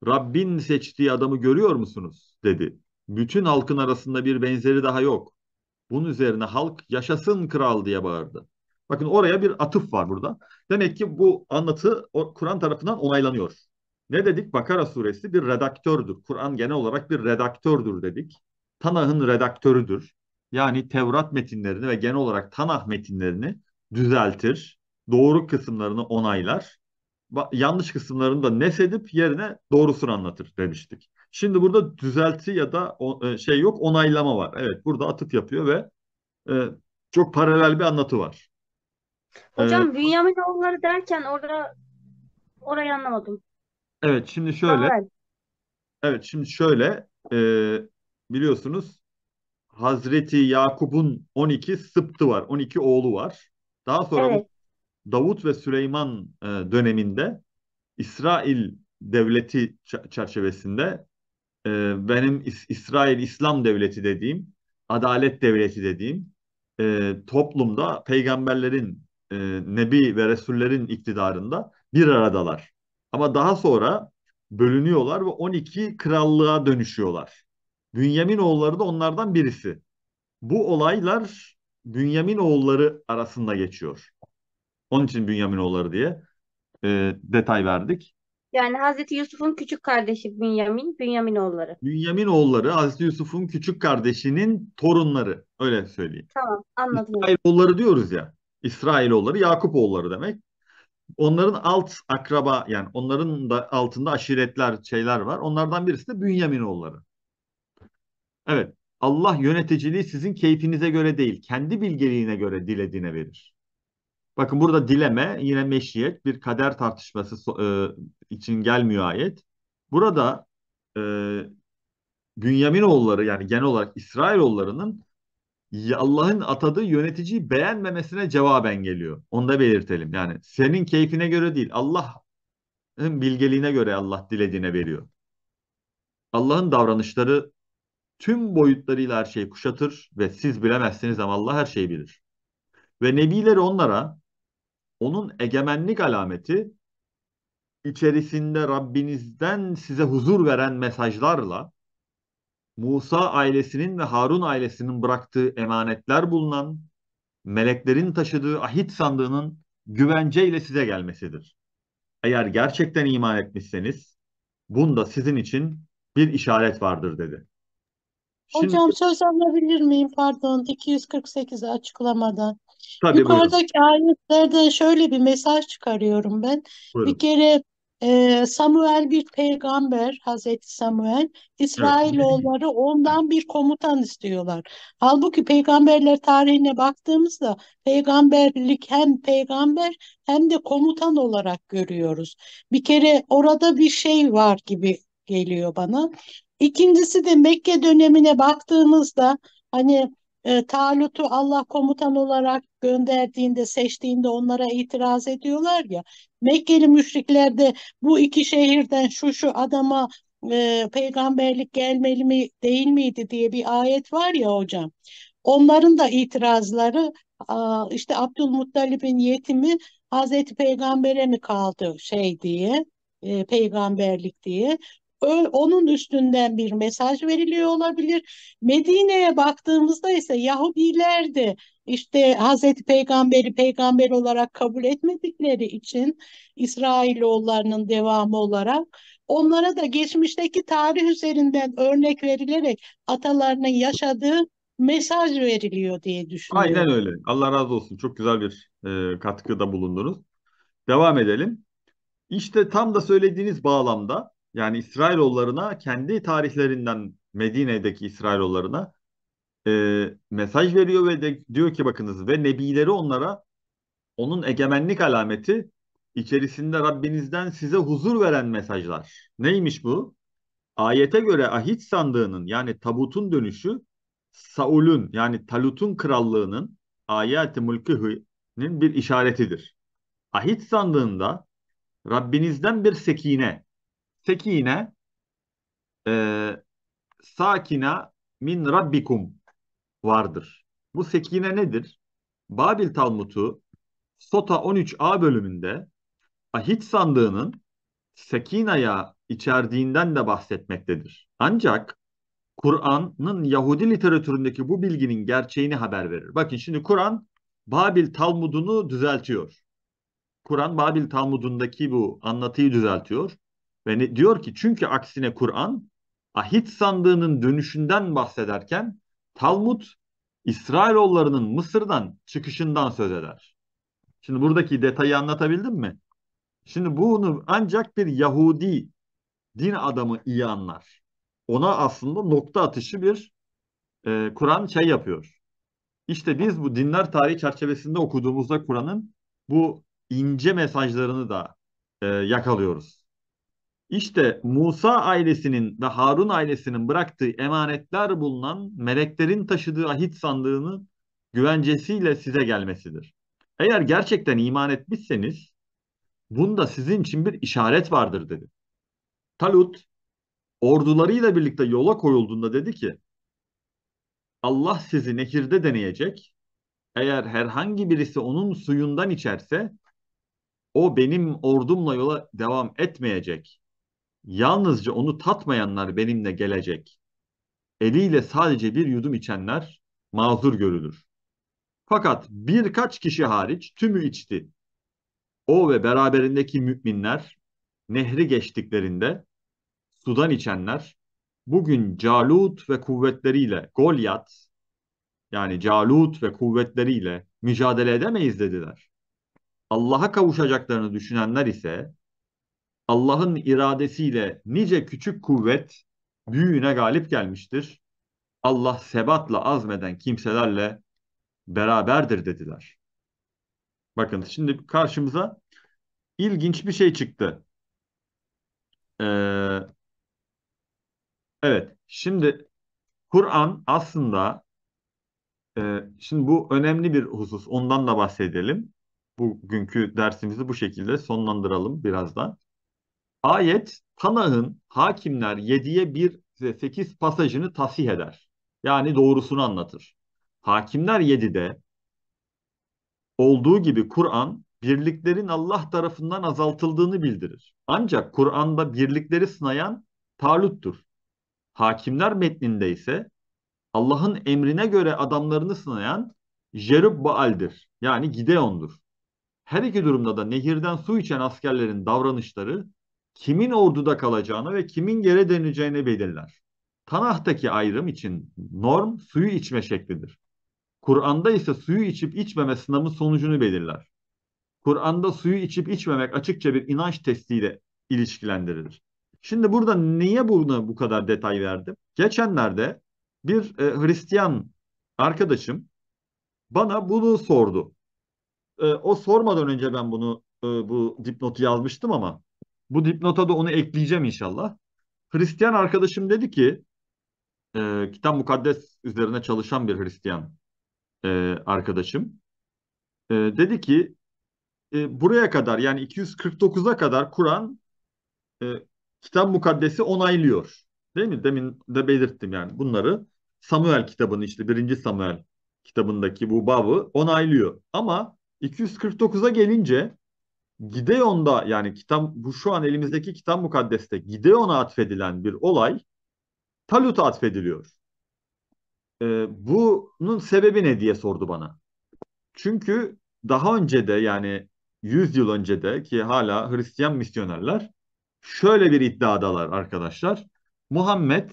Rabbin seçtiği adamı görüyor musunuz? dedi. Bütün halkın arasında bir benzeri daha yok. Bunun üzerine halk yaşasın kral diye bağırdı. Bakın oraya bir atıf var burada. Demek ki bu anlatı Kur'an tarafından onaylanıyor. Ne dedik? Bakara suresi bir redaktördür. Kur'an genel olarak bir redaktördür dedik. Tanah'ın redaktörüdür. Yani Tevrat metinlerini ve genel olarak Tanah metinlerini düzeltir, doğru kısımlarını onaylar, yanlış kısımlarını da nesedip yerine doğrusunu anlatır demiştik. Şimdi burada düzelti ya da e, şey yok onaylama var. Evet burada atıf yapıyor ve e, çok paralel bir anlatı var. E, Hocam ee, Bünyamin oğulları derken orada orayı anlamadım. Evet şimdi şöyle. Paralel. Evet şimdi şöyle e, biliyorsunuz Hazreti Yakup'un 12 sıptı var. 12 oğlu var. Daha sonra evet. Davut ve Süleyman e, döneminde İsrail devleti çerçevesinde e, benim İsrail İslam devleti dediğim, adalet devleti dediğim e, toplumda peygamberlerin, nebi ve resullerin iktidarında bir aradalar. Ama daha sonra bölünüyorlar ve 12 krallığa dönüşüyorlar. Bünyamin oğulları da onlardan birisi. Bu olaylar Bünyamin oğulları arasında geçiyor. Onun için Bünyamin oğulları diye e, detay verdik. Yani Hazreti Yusuf'un küçük kardeşi Bünyamin, Bünyamin oğulları. Bünyamin oğulları, Hazreti Yusuf'un küçük kardeşinin torunları. Öyle söyleyeyim. Tamam anladım. İsrail oğulları diyoruz ya. İsrail oğulları, Yakup oğulları demek. Onların alt akraba yani onların da altında aşiretler şeyler var. Onlardan birisi de Bünyamin oğulları. Evet. Allah yöneticiliği sizin keyfinize göre değil, kendi bilgeliğine göre dilediğine verir. Bakın burada dileme yine meşiyet bir kader tartışması e, için gelmiyor ayet. Burada e, Bünyaminoğulları yani genel olarak İsrail İsrailoğullarının Allah'ın atadığı yöneticiyi beğenmemesine cevaben geliyor. Onu da belirtelim. Yani senin keyfine göre değil Allah'ın bilgeliğine göre Allah dilediğine veriyor. Allah'ın davranışları tüm boyutlarıyla her şeyi kuşatır ve siz bilemezsiniz ama Allah her şeyi bilir. Ve nebileri onlara onun egemenlik alameti içerisinde Rabbinizden size huzur veren mesajlarla Musa ailesinin ve Harun ailesinin bıraktığı emanetler bulunan meleklerin taşıdığı ahit sandığının güvenceyle size gelmesidir. Eğer gerçekten iman etmişseniz bunda sizin için bir işaret vardır dedi. Hocam söz alabilir miyim? Pardon 248'i açıklamadan. Tabii, Yukarıdaki buyurun. ayetlerde şöyle bir mesaj çıkarıyorum ben. Buyurun. Bir kere e, Samuel bir peygamber, Hazreti Samuel. İsrailoğulları evet. ondan bir komutan istiyorlar. Halbuki peygamberler tarihine baktığımızda peygamberlik hem peygamber hem de komutan olarak görüyoruz. Bir kere orada bir şey var gibi geliyor bana. İkincisi de Mekke dönemine baktığımızda hani e, Talut'u Allah komutan olarak gönderdiğinde, seçtiğinde onlara itiraz ediyorlar ya. Mekkeli müşrikler de bu iki şehirden şu şu adama e, peygamberlik gelmeli mi değil miydi diye bir ayet var ya hocam. Onların da itirazları a, işte Abdülmuttalib'in yetimi Hazreti Peygamber'e mi kaldı şey diye e, peygamberlik diye onun üstünden bir mesaj veriliyor olabilir. Medine'ye baktığımızda ise Yahudiler de işte Hazreti Peygamber'i peygamber olarak kabul etmedikleri için İsrailoğullarının devamı olarak onlara da geçmişteki tarih üzerinden örnek verilerek atalarının yaşadığı mesaj veriliyor diye düşünüyorum. Aynen öyle. Allah razı olsun. Çok güzel bir e, katkıda bulundunuz. Devam edelim. İşte tam da söylediğiniz bağlamda yani İsrailoğullarına kendi tarihlerinden Medine'deki İsrailoğullarına e, mesaj veriyor ve de, diyor ki bakınız ve nebileri onlara onun egemenlik alameti içerisinde Rabbinizden size huzur veren mesajlar. Neymiş bu? Ayete göre ahit sandığının yani tabutun dönüşü Saul'un yani Talut'un krallığının ayet-i mülkühü'nün bir işaretidir. Ahit sandığında Rabbinizden bir sekine sekine e, sakina min rabbikum vardır. Bu sekine nedir? Babil Talmud'u Sota 13a bölümünde ahit sandığının sekinaya içerdiğinden de bahsetmektedir. Ancak Kur'an'ın Yahudi literatüründeki bu bilginin gerçeğini haber verir. Bakın şimdi Kur'an Babil Talmud'unu düzeltiyor. Kur'an Babil Talmud'undaki bu anlatıyı düzeltiyor. Ve ne, diyor ki çünkü aksine Kur'an ahit sandığının dönüşünden bahsederken Talmud İsrailoğullarının Mısır'dan çıkışından söz eder. Şimdi buradaki detayı anlatabildim mi? Şimdi bunu ancak bir Yahudi din adamı iyi anlar. Ona aslında nokta atışı bir e, Kur'an şey yapıyor. İşte biz bu dinler tarihi çerçevesinde okuduğumuzda Kur'an'ın bu ince mesajlarını da e, yakalıyoruz. İşte Musa ailesinin ve Harun ailesinin bıraktığı emanetler bulunan meleklerin taşıdığı ahit sandığını güvencesiyle size gelmesidir. Eğer gerçekten iman etmişseniz bunda sizin için bir işaret vardır dedi. Talut ordularıyla birlikte yola koyulduğunda dedi ki Allah sizi nehirde deneyecek. Eğer herhangi birisi onun suyundan içerse o benim ordumla yola devam etmeyecek. Yalnızca onu tatmayanlar benimle gelecek. Eliyle sadece bir yudum içenler mazur görülür. Fakat birkaç kişi hariç tümü içti. O ve beraberindeki müminler nehri geçtiklerinde sudan içenler bugün Calut ve kuvvetleriyle Golyat yani Calut ve kuvvetleriyle mücadele edemeyiz dediler. Allah'a kavuşacaklarını düşünenler ise Allah'ın iradesiyle nice küçük kuvvet büyüğüne galip gelmiştir. Allah sebatla azmeden kimselerle beraberdir dediler. Bakın şimdi karşımıza ilginç bir şey çıktı. Ee, evet şimdi Kur'an aslında e, şimdi bu önemli bir husus ondan da bahsedelim. Bugünkü dersimizi bu şekilde sonlandıralım birazdan. Ayet Tanah'ın hakimler 7'ye 1 ve 8 pasajını tasih eder. Yani doğrusunu anlatır. Hakimler 7'de olduğu gibi Kur'an birliklerin Allah tarafından azaltıldığını bildirir. Ancak Kur'an'da birlikleri sınayan Talut'tur. Hakimler metninde ise Allah'ın emrine göre adamlarını sınayan Jerubbaal'dir. Yani Gideon'dur. Her iki durumda da nehirden su içen askerlerin davranışları kimin orduda kalacağını ve kimin geri döneceğini belirler. Tanah'taki ayrım için norm suyu içme şeklidir. Kur'an'da ise suyu içip içmeme sınavın sonucunu belirler. Kur'an'da suyu içip içmemek açıkça bir inanç testiyle ilişkilendirilir. Şimdi burada niye bunu bu kadar detay verdim? Geçenlerde bir e, Hristiyan arkadaşım bana bunu sordu. E, o sormadan önce ben bunu e, bu dipnotu yazmıştım ama bu dipnota da onu ekleyeceğim inşallah. Hristiyan arkadaşım dedi ki e, kitap mukaddes üzerine çalışan bir Hristiyan e, arkadaşım. E, dedi ki e, buraya kadar yani 249'a kadar Kur'an e, kitap mukaddesi onaylıyor. Değil mi? Demin de belirttim yani bunları. Samuel kitabının işte 1. Samuel kitabındaki bu babı onaylıyor. Ama 249'a gelince Gideon'da yani kitap bu şu an elimizdeki kitap mukaddeste Gideon'a atfedilen bir olay Talut'a atfediliyor. Ee, bunun sebebi ne diye sordu bana. Çünkü daha önce de yani 100 yıl önce de ki hala Hristiyan misyonerler şöyle bir iddiadalar arkadaşlar. Muhammed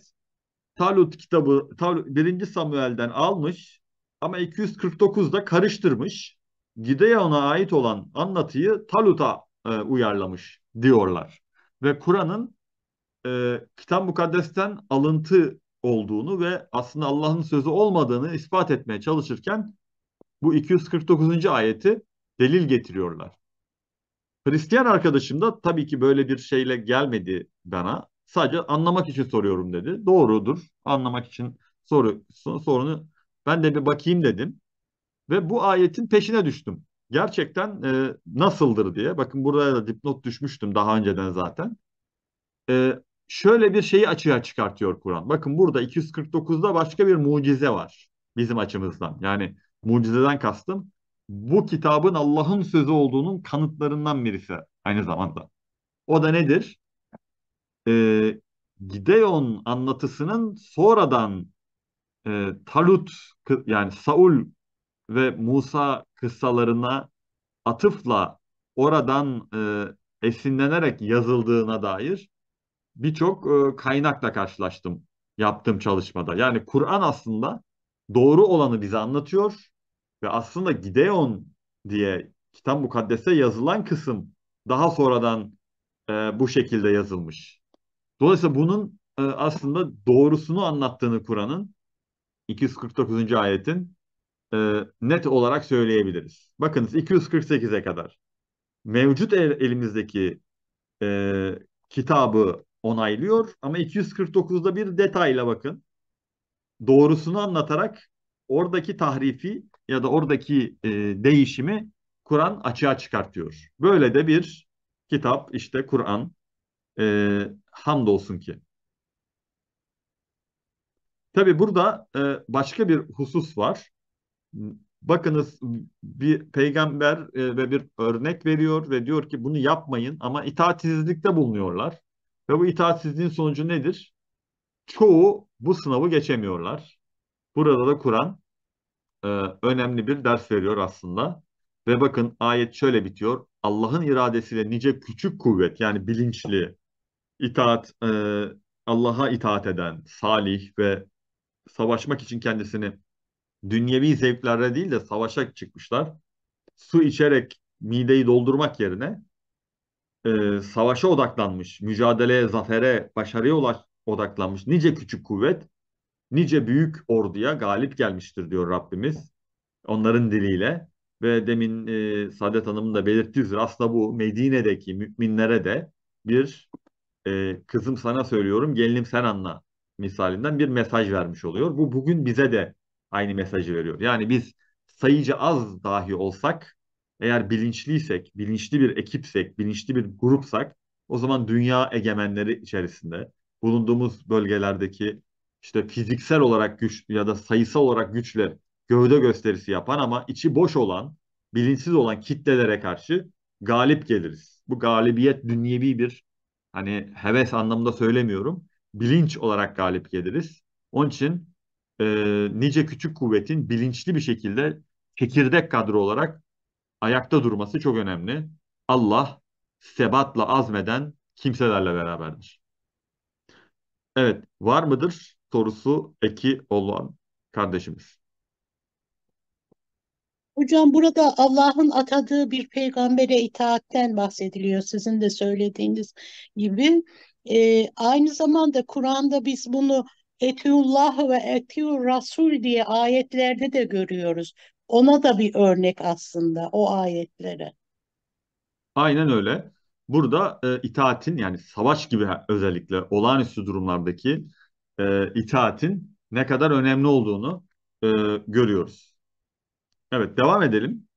Talut kitabı Tal 1. Samuel'den almış ama 249'da karıştırmış. Gideon'a ait olan anlatıyı Talut'a e, uyarlamış diyorlar. Ve Kur'an'ın e, Kitap-ı Mukaddes'ten alıntı olduğunu ve aslında Allah'ın sözü olmadığını ispat etmeye çalışırken bu 249. ayeti delil getiriyorlar. Hristiyan arkadaşım da tabii ki böyle bir şeyle gelmedi bana. Sadece anlamak için soruyorum dedi. Doğrudur. Anlamak için soru sorunu ben de bir bakayım dedim ve bu ayetin peşine düştüm. Gerçekten e, nasıldır diye. Bakın buraya da dipnot düşmüştüm daha önceden zaten. E, şöyle bir şeyi açığa çıkartıyor Kur'an. Bakın burada 249'da başka bir mucize var bizim açımızdan. Yani mucizeden kastım bu kitabın Allah'ın sözü olduğunun kanıtlarından birisi aynı zamanda. O da nedir? Ee, Gideon anlatısının sonradan e, Talut yani Saul ve Musa kıssalarına atıfla oradan e, esinlenerek yazıldığına dair birçok e, kaynakla karşılaştım yaptığım çalışmada. Yani Kur'an aslında doğru olanı bize anlatıyor ve aslında Gideon diye kitap mukaddese yazılan kısım daha sonradan e, bu şekilde yazılmış. Dolayısıyla bunun e, aslında doğrusunu anlattığını Kur'an'ın 249. ayetin e, net olarak söyleyebiliriz. Bakınız 248'e kadar mevcut el, elimizdeki e, kitabı onaylıyor ama 249'da bir detayla bakın. Doğrusunu anlatarak oradaki tahrifi ya da oradaki e, değişimi Kur'an açığa çıkartıyor. Böyle de bir kitap işte Kur'an e, hamdolsun ki. Tabi burada e, başka bir husus var. Bakınız bir peygamber e, ve bir örnek veriyor ve diyor ki bunu yapmayın ama itaatsizlikte bulunuyorlar. Ve bu itaatsizliğin sonucu nedir? Çoğu bu sınavı geçemiyorlar. Burada da Kur'an e, önemli bir ders veriyor aslında. Ve bakın ayet şöyle bitiyor. Allah'ın iradesiyle nice küçük kuvvet yani bilinçli, itaat, e, Allah'a itaat eden, salih ve savaşmak için kendisini dünyevi zevklerle değil de savaşa çıkmışlar. Su içerek mideyi doldurmak yerine e, savaşa odaklanmış, mücadeleye, zafere, başarıya odaklanmış nice küçük kuvvet, nice büyük orduya galip gelmiştir diyor Rabbimiz onların diliyle. Ve demin e, Saadet Hanım'ın da belirttiği üzere aslında bu Medine'deki müminlere de bir e, kızım sana söylüyorum, gelinim sen anla misalinden bir mesaj vermiş oluyor. Bu bugün bize de aynı mesajı veriyor. Yani biz sayıca az dahi olsak eğer bilinçliysek, bilinçli bir ekipsek, bilinçli bir grupsak o zaman dünya egemenleri içerisinde bulunduğumuz bölgelerdeki işte fiziksel olarak güç ya da sayısal olarak güçle gövde gösterisi yapan ama içi boş olan, bilinçsiz olan kitlelere karşı galip geliriz. Bu galibiyet dünyevi bir hani heves anlamında söylemiyorum. Bilinç olarak galip geliriz. Onun için e, nice küçük kuvvetin bilinçli bir şekilde çekirdek kadro olarak ayakta durması çok önemli. Allah sebatla azmeden kimselerle beraberdir. Evet, var mıdır sorusu eki olan kardeşimiz. Hocam burada Allah'ın atadığı bir peygambere itaatten bahsediliyor sizin de söylediğiniz gibi. Ee, aynı zamanda Kur'an'da biz bunu Etiullah ve Etiur Rasul diye ayetlerde de görüyoruz. Ona da bir örnek aslında o ayetlere. Aynen öyle. Burada e, itaatin yani savaş gibi özellikle olağanüstü durumlardaki e, itaatin ne kadar önemli olduğunu e, görüyoruz. Evet devam edelim.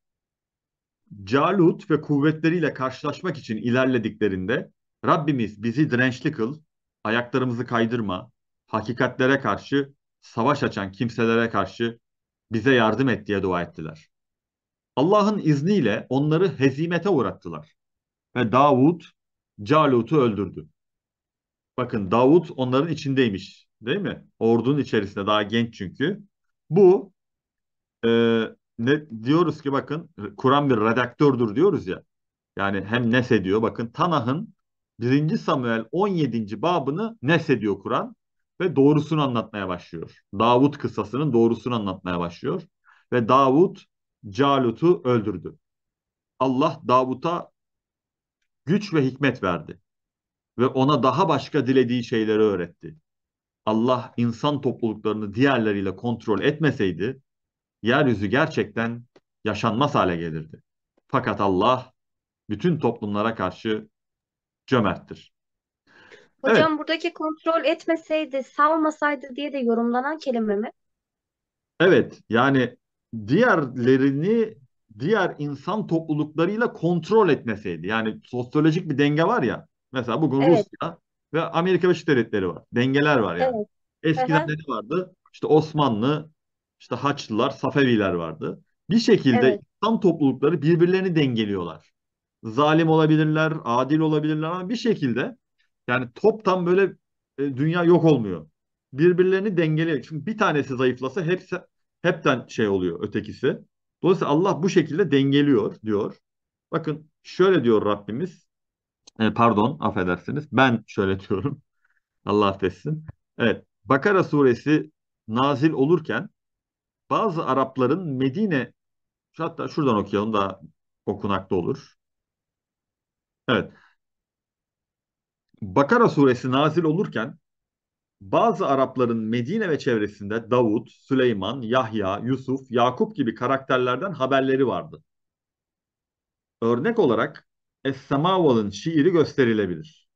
Calut ve kuvvetleriyle karşılaşmak için ilerlediklerinde Rabbimiz bizi dirençli kıl, ayaklarımızı kaydırma, hakikatlere karşı savaş açan kimselere karşı bize yardım et diye dua ettiler. Allah'ın izniyle onları hezimete uğrattılar. Ve Davud Calut'u öldürdü. Bakın Davud onların içindeymiş değil mi? Ordunun içerisinde daha genç çünkü. Bu e, ne diyoruz ki bakın Kur'an bir redaktördür diyoruz ya. Yani hem nes ediyor bakın Tanah'ın 1. Samuel 17. babını nes ediyor Kur'an ve doğrusunu anlatmaya başlıyor. Davut kıssasının doğrusunu anlatmaya başlıyor. Ve Davut Calut'u öldürdü. Allah Davut'a güç ve hikmet verdi. Ve ona daha başka dilediği şeyleri öğretti. Allah insan topluluklarını diğerleriyle kontrol etmeseydi, yeryüzü gerçekten yaşanmaz hale gelirdi. Fakat Allah bütün toplumlara karşı cömerttir. Hocam evet. buradaki kontrol etmeseydi, salmasaydı diye de yorumlanan kelime mi? Evet, yani diğerlerini diğer insan topluluklarıyla kontrol etmeseydi. Yani sosyolojik bir denge var ya. Mesela bugün evet. Rusya ve Amerika Birleşik Devletleri var. Dengeler var yani. Evet. Eskiden ne vardı? İşte Osmanlı, işte Haçlılar, Safeviler vardı. Bir şekilde evet. insan toplulukları birbirlerini dengeliyorlar. Zalim olabilirler, adil olabilirler ama bir şekilde yani toptan böyle e, dünya yok olmuyor. Birbirlerini dengeliyor. Çünkü bir tanesi zayıflasa hepsi hepten şey oluyor ötekisi. Dolayısıyla Allah bu şekilde dengeliyor diyor. Bakın şöyle diyor Rabbimiz. E, pardon affedersiniz. Ben şöyle diyorum. Allah affetsin. Evet. Bakara suresi nazil olurken bazı Arapların Medine hatta şuradan okuyalım da okunaklı olur. Evet. Bakara suresi nazil olurken bazı Arapların Medine ve çevresinde Davut, Süleyman, Yahya, Yusuf, Yakup gibi karakterlerden haberleri vardı. Örnek olarak Es-Semaval'ın şiiri gösterilebilir.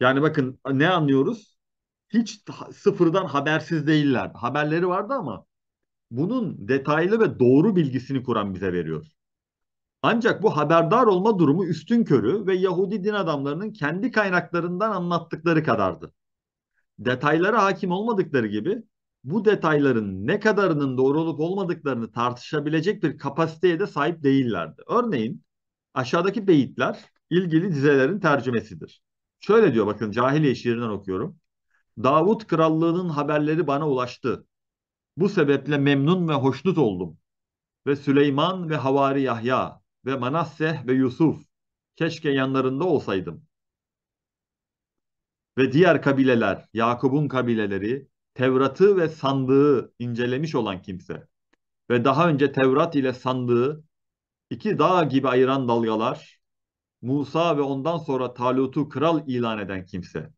Yani bakın ne anlıyoruz? Hiç sıfırdan habersiz değiller, Haberleri vardı ama bunun detaylı ve doğru bilgisini Kur'an bize veriyor. Ancak bu haberdar olma durumu üstün körü ve Yahudi din adamlarının kendi kaynaklarından anlattıkları kadardı. Detaylara hakim olmadıkları gibi bu detayların ne kadarının doğru olup olmadıklarını tartışabilecek bir kapasiteye de sahip değillerdi. Örneğin aşağıdaki beyitler ilgili dizelerin tercümesidir. Şöyle diyor bakın cahiliye şiirinden okuyorum. Davut krallığının haberleri bana ulaştı. Bu sebeple memnun ve hoşnut oldum. Ve Süleyman ve Havari Yahya ve Manasseh ve Yusuf. Keşke yanlarında olsaydım. Ve diğer kabileler, Yakub'un kabileleri, Tevrat'ı ve sandığı incelemiş olan kimse ve daha önce Tevrat ile sandığı iki dağ gibi ayıran dalgalar, Musa ve ondan sonra Talut'u kral ilan eden kimse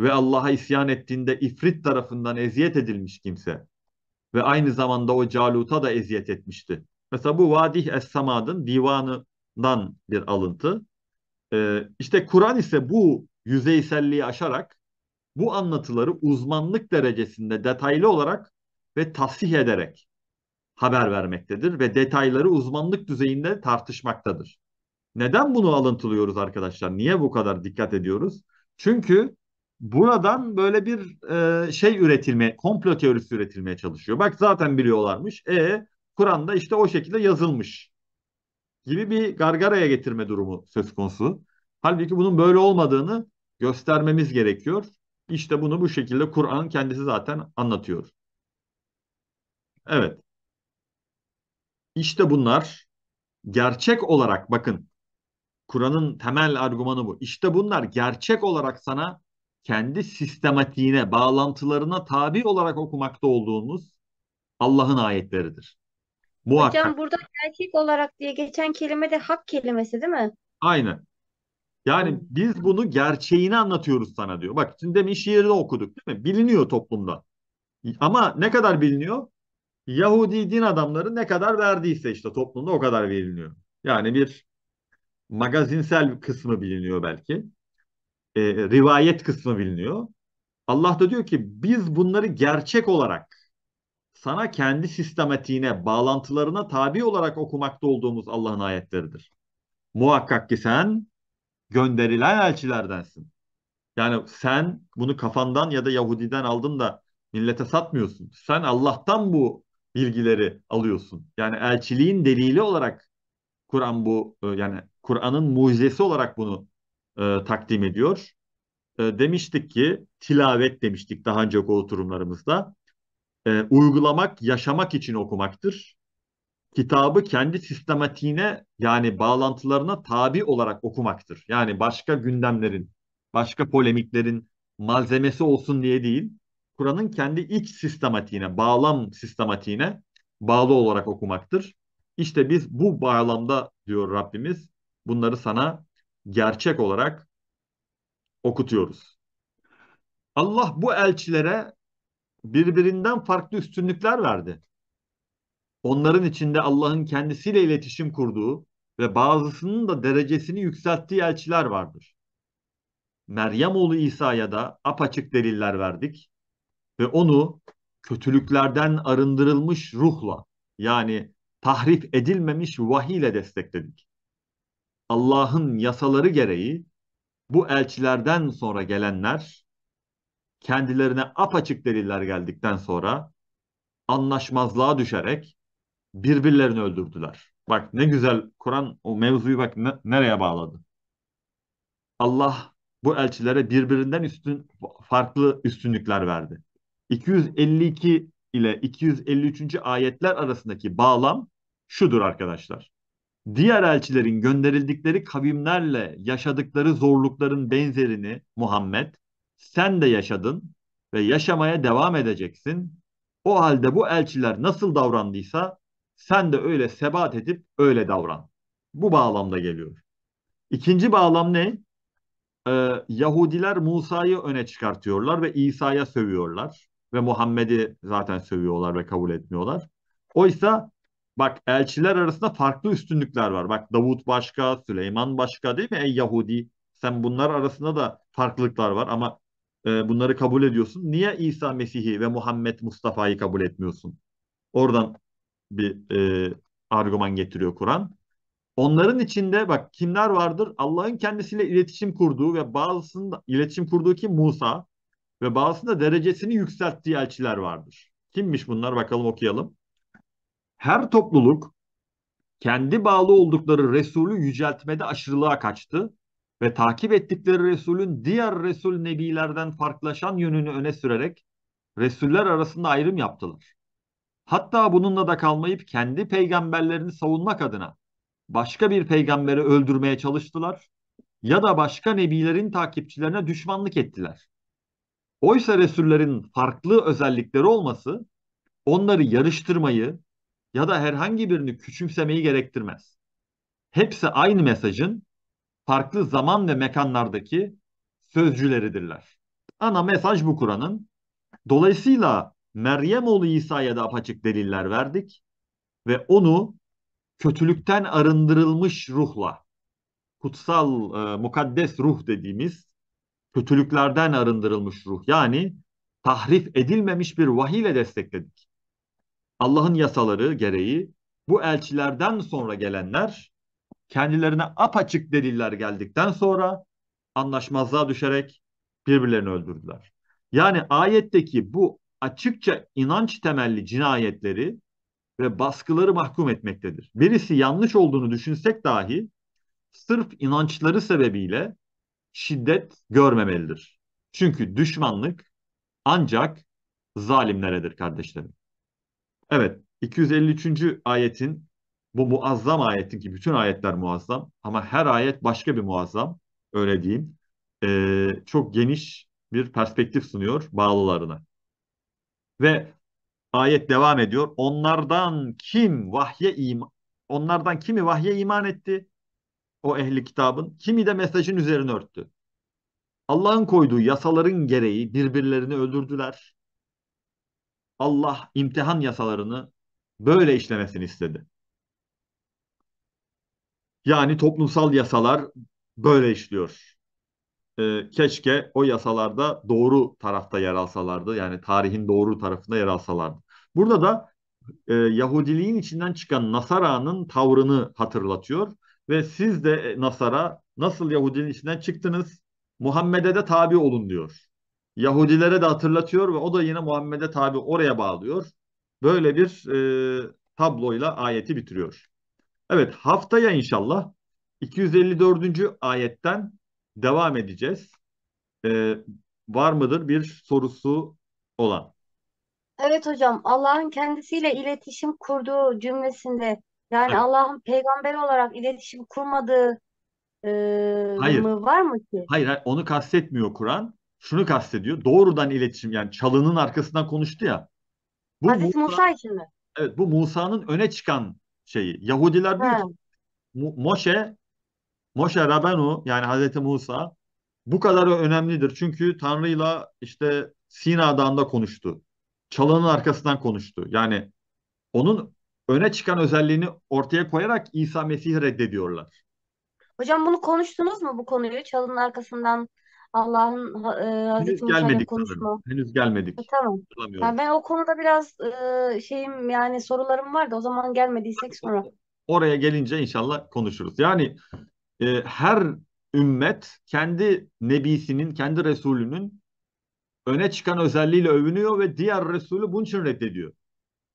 ve Allah'a isyan ettiğinde ifrit tarafından eziyet edilmiş kimse ve aynı zamanda o Calut'a da eziyet etmişti. Mesela bu Vadih Es-Samad'ın divanından bir alıntı. Ee, işte Kur'an ise bu yüzeyselliği aşarak bu anlatıları uzmanlık derecesinde detaylı olarak ve tahsih ederek haber vermektedir ve detayları uzmanlık düzeyinde tartışmaktadır. Neden bunu alıntılıyoruz arkadaşlar? Niye bu kadar dikkat ediyoruz? Çünkü buradan böyle bir e, şey üretilmeye, komplo teorisi üretilmeye çalışıyor. Bak zaten biliyorlarmış. E Kur'an'da işte o şekilde yazılmış gibi bir gargaraya getirme durumu söz konusu. Halbuki bunun böyle olmadığını göstermemiz gerekiyor. İşte bunu bu şekilde Kur'an kendisi zaten anlatıyor. Evet. İşte bunlar gerçek olarak bakın Kur'an'ın temel argümanı bu. İşte bunlar gerçek olarak sana kendi sistematiğine, bağlantılarına tabi olarak okumakta olduğunuz Allah'ın ayetleridir. Muhakkak. Hocam burada erkek olarak diye geçen kelime de hak kelimesi değil mi? Aynen. Yani biz bunu gerçeğini anlatıyoruz sana diyor. Bak şimdi demin şiiri okuduk değil mi? Biliniyor toplumda. Ama ne kadar biliniyor? Yahudi din adamları ne kadar verdiyse işte toplumda o kadar veriliyor. Yani bir magazinsel kısmı biliniyor belki. E, rivayet kısmı biliniyor. Allah da diyor ki biz bunları gerçek olarak sana kendi sistematiğine, bağlantılarına tabi olarak okumakta olduğumuz Allah'ın ayetleridir. Muhakkak ki sen gönderilen elçilerdensin. Yani sen bunu kafandan ya da Yahudi'den aldın da millete satmıyorsun. Sen Allah'tan bu bilgileri alıyorsun. Yani elçiliğin delili olarak Kur'an bu e, yani Kur'an'ın mucizesi olarak bunu e, takdim ediyor. E, demiştik ki tilavet demiştik daha önceki oturumlarımızda e, uygulamak, yaşamak için okumaktır. Kitabı kendi sistematiğine yani bağlantılarına tabi olarak okumaktır. Yani başka gündemlerin, başka polemiklerin malzemesi olsun diye değil, Kur'an'ın kendi iç sistematiğine, bağlam sistematiğine bağlı olarak okumaktır. İşte biz bu bağlamda diyor Rabbimiz bunları sana gerçek olarak okutuyoruz. Allah bu elçilere birbirinden farklı üstünlükler verdi. Onların içinde Allah'ın kendisiyle iletişim kurduğu ve bazısının da derecesini yükselttiği elçiler vardır. Meryem oğlu İsa'ya da apaçık deliller verdik ve onu kötülüklerden arındırılmış ruhla yani tahrif edilmemiş vahiy ile destekledik. Allah'ın yasaları gereği bu elçilerden sonra gelenler kendilerine apaçık deliller geldikten sonra anlaşmazlığa düşerek birbirlerini öldürdüler. Bak ne güzel Kur'an o mevzuyu bak ne, nereye bağladı. Allah bu elçilere birbirinden üstün farklı üstünlükler verdi. 252 ile 253. ayetler arasındaki bağlam şudur arkadaşlar. Diğer elçilerin gönderildikleri kavimlerle yaşadıkları zorlukların benzerini Muhammed sen de yaşadın ve yaşamaya devam edeceksin. O halde bu elçiler nasıl davrandıysa sen de öyle sebat edip öyle davran. Bu bağlamda geliyor. İkinci bağlam ne? Ee, Yahudiler Musa'yı öne çıkartıyorlar ve İsa'ya sövüyorlar. Ve Muhammed'i zaten sövüyorlar ve kabul etmiyorlar. Oysa bak elçiler arasında farklı üstünlükler var. Bak Davut başka, Süleyman başka değil mi? Ey Yahudi sen bunlar arasında da farklılıklar var ama e, bunları kabul ediyorsun. Niye İsa Mesih'i ve Muhammed Mustafa'yı kabul etmiyorsun? Oradan bir e, argüman getiriyor Kur'an. Onların içinde bak kimler vardır? Allah'ın kendisiyle iletişim kurduğu ve bazısında iletişim kurduğu ki Musa ve bazısında derecesini yükselttiği elçiler vardır. Kimmiş bunlar bakalım okuyalım. Her topluluk kendi bağlı oldukları Resulü yüceltmede aşırılığa kaçtı ve takip ettikleri Resul'ün diğer Resul nebilerden farklılaşan yönünü öne sürerek Resuller arasında ayrım yaptılar. Hatta bununla da kalmayıp kendi peygamberlerini savunmak adına başka bir peygamberi öldürmeye çalıştılar ya da başka nebilerin takipçilerine düşmanlık ettiler. Oysa Resullerin farklı özellikleri olması onları yarıştırmayı ya da herhangi birini küçümsemeyi gerektirmez. Hepsi aynı mesajın farklı zaman ve mekanlardaki sözcüleridirler. Ana mesaj bu Kur'an'ın. Dolayısıyla Meryem oğlu İsa'ya da apaçık deliller verdik ve onu kötülükten arındırılmış ruhla, kutsal e, mukaddes ruh dediğimiz kötülüklerden arındırılmış ruh yani tahrif edilmemiş bir vahiy ile destekledik. Allah'ın yasaları gereği bu elçilerden sonra gelenler kendilerine apaçık deliller geldikten sonra anlaşmazlığa düşerek birbirlerini öldürdüler. Yani ayetteki bu açıkça inanç temelli cinayetleri ve baskıları mahkum etmektedir. Birisi yanlış olduğunu düşünsek dahi sırf inançları sebebiyle şiddet görmemelidir. Çünkü düşmanlık ancak zalimleredir kardeşlerim. Evet 253. ayetin bu muazzam ayetin ki bütün ayetler muazzam ama her ayet başka bir muazzam öyle diyeyim. E, çok geniş bir perspektif sunuyor bağlılarına. Ve ayet devam ediyor. Onlardan kim vahye iman onlardan kimi vahye iman etti? O ehli kitabın kimi de mesajın üzerine örttü. Allah'ın koyduğu yasaların gereği birbirlerini öldürdüler. Allah imtihan yasalarını böyle işlemesini istedi. Yani toplumsal yasalar böyle işliyor. Ee, keşke o yasalarda doğru tarafta yer alsalardı. Yani tarihin doğru tarafında yer alsalardı. Burada da e, Yahudiliğin içinden çıkan Nasara'nın tavrını hatırlatıyor. Ve siz de e, Nasara nasıl Yahudiliğin içinden çıktınız? Muhammed'e de tabi olun diyor. Yahudilere de hatırlatıyor ve o da yine Muhammed'e tabi oraya bağlıyor. Böyle bir e, tabloyla ayeti bitiriyor. Evet haftaya inşallah 254. ayetten devam edeceğiz. Ee, var mıdır bir sorusu olan? Evet hocam Allah'ın kendisiyle iletişim kurduğu cümlesinde yani evet. Allah'ın peygamber olarak iletişim kurmadığı e, hayır. mı var mı ki? Hayır, onu kastetmiyor Kur'an. Şunu kastediyor. Doğrudan iletişim yani çalının arkasından konuştu ya. Bu Hazreti Musa, Musa için mi? Evet bu Musa'nın öne çıkan şeyi. Yahudiler diyor ki Moşe Moşe Rabenu yani Hazreti Musa bu kadar önemlidir. Çünkü Tanrı'yla işte Sina Dağı'nda konuştu. Çalanın arkasından konuştu. Yani onun öne çıkan özelliğini ortaya koyarak İsa Mesih'i reddediyorlar. Hocam bunu konuştunuz mu bu konuyu? Çalının arkasından Allah'ın e, Hazreti Henüz Musa'nın gelmedik konuşma. sanırım. Henüz gelmedik. E, tamam. Hatırlamıyorum. ben o konuda biraz e, şeyim yani sorularım vardı. O zaman gelmediysek sonra. Oraya gelince inşallah konuşuruz. Yani e, her ümmet kendi nebisinin, kendi resulünün öne çıkan özelliğiyle övünüyor ve diğer resulü bunun için reddediyor.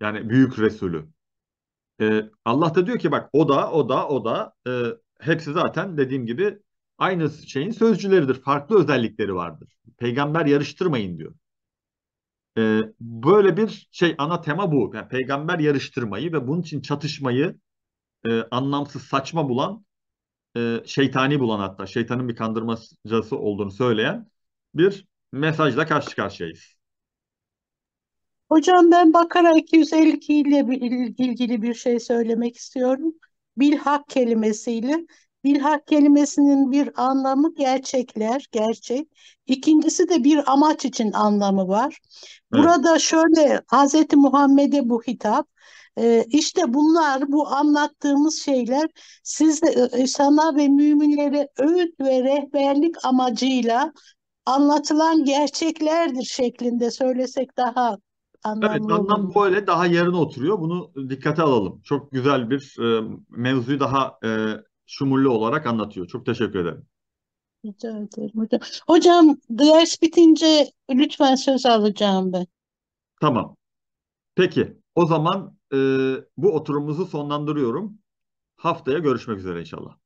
Yani büyük resulü. E, Allah da diyor ki bak o da, o da, o da e, hepsi zaten dediğim gibi aynı şeyin sözcüleridir. Farklı özellikleri vardır. Peygamber yarıştırmayın diyor. Ee, böyle bir şey ana tema bu. Yani peygamber yarıştırmayı ve bunun için çatışmayı e, anlamsız saçma bulan e, şeytani bulan hatta şeytanın bir kandırmacası olduğunu söyleyen bir mesajla karşı karşıyayız. Hocam ben Bakara 252 ile ilgili bir şey söylemek istiyorum. Bilhak kelimesiyle İlhak kelimesinin bir anlamı gerçekler, gerçek. İkincisi de bir amaç için anlamı var. Burada evet. şöyle Hz. Muhammed'e bu hitap. Ee, işte bunlar bu anlattığımız şeyler siz e, sana ve müminlere öğüt ve rehberlik amacıyla anlatılan gerçeklerdir şeklinde söylesek daha anlamlı Evet anlam böyle daha yerine oturuyor. Bunu dikkate alalım. Çok güzel bir e, mevzuyu daha e, şumurlu olarak anlatıyor. Çok teşekkür ederim. Rica ederim hocam. Hocam ders bitince lütfen söz alacağım ben. Tamam. Peki o zaman e, bu oturumumuzu sonlandırıyorum. Haftaya görüşmek üzere inşallah.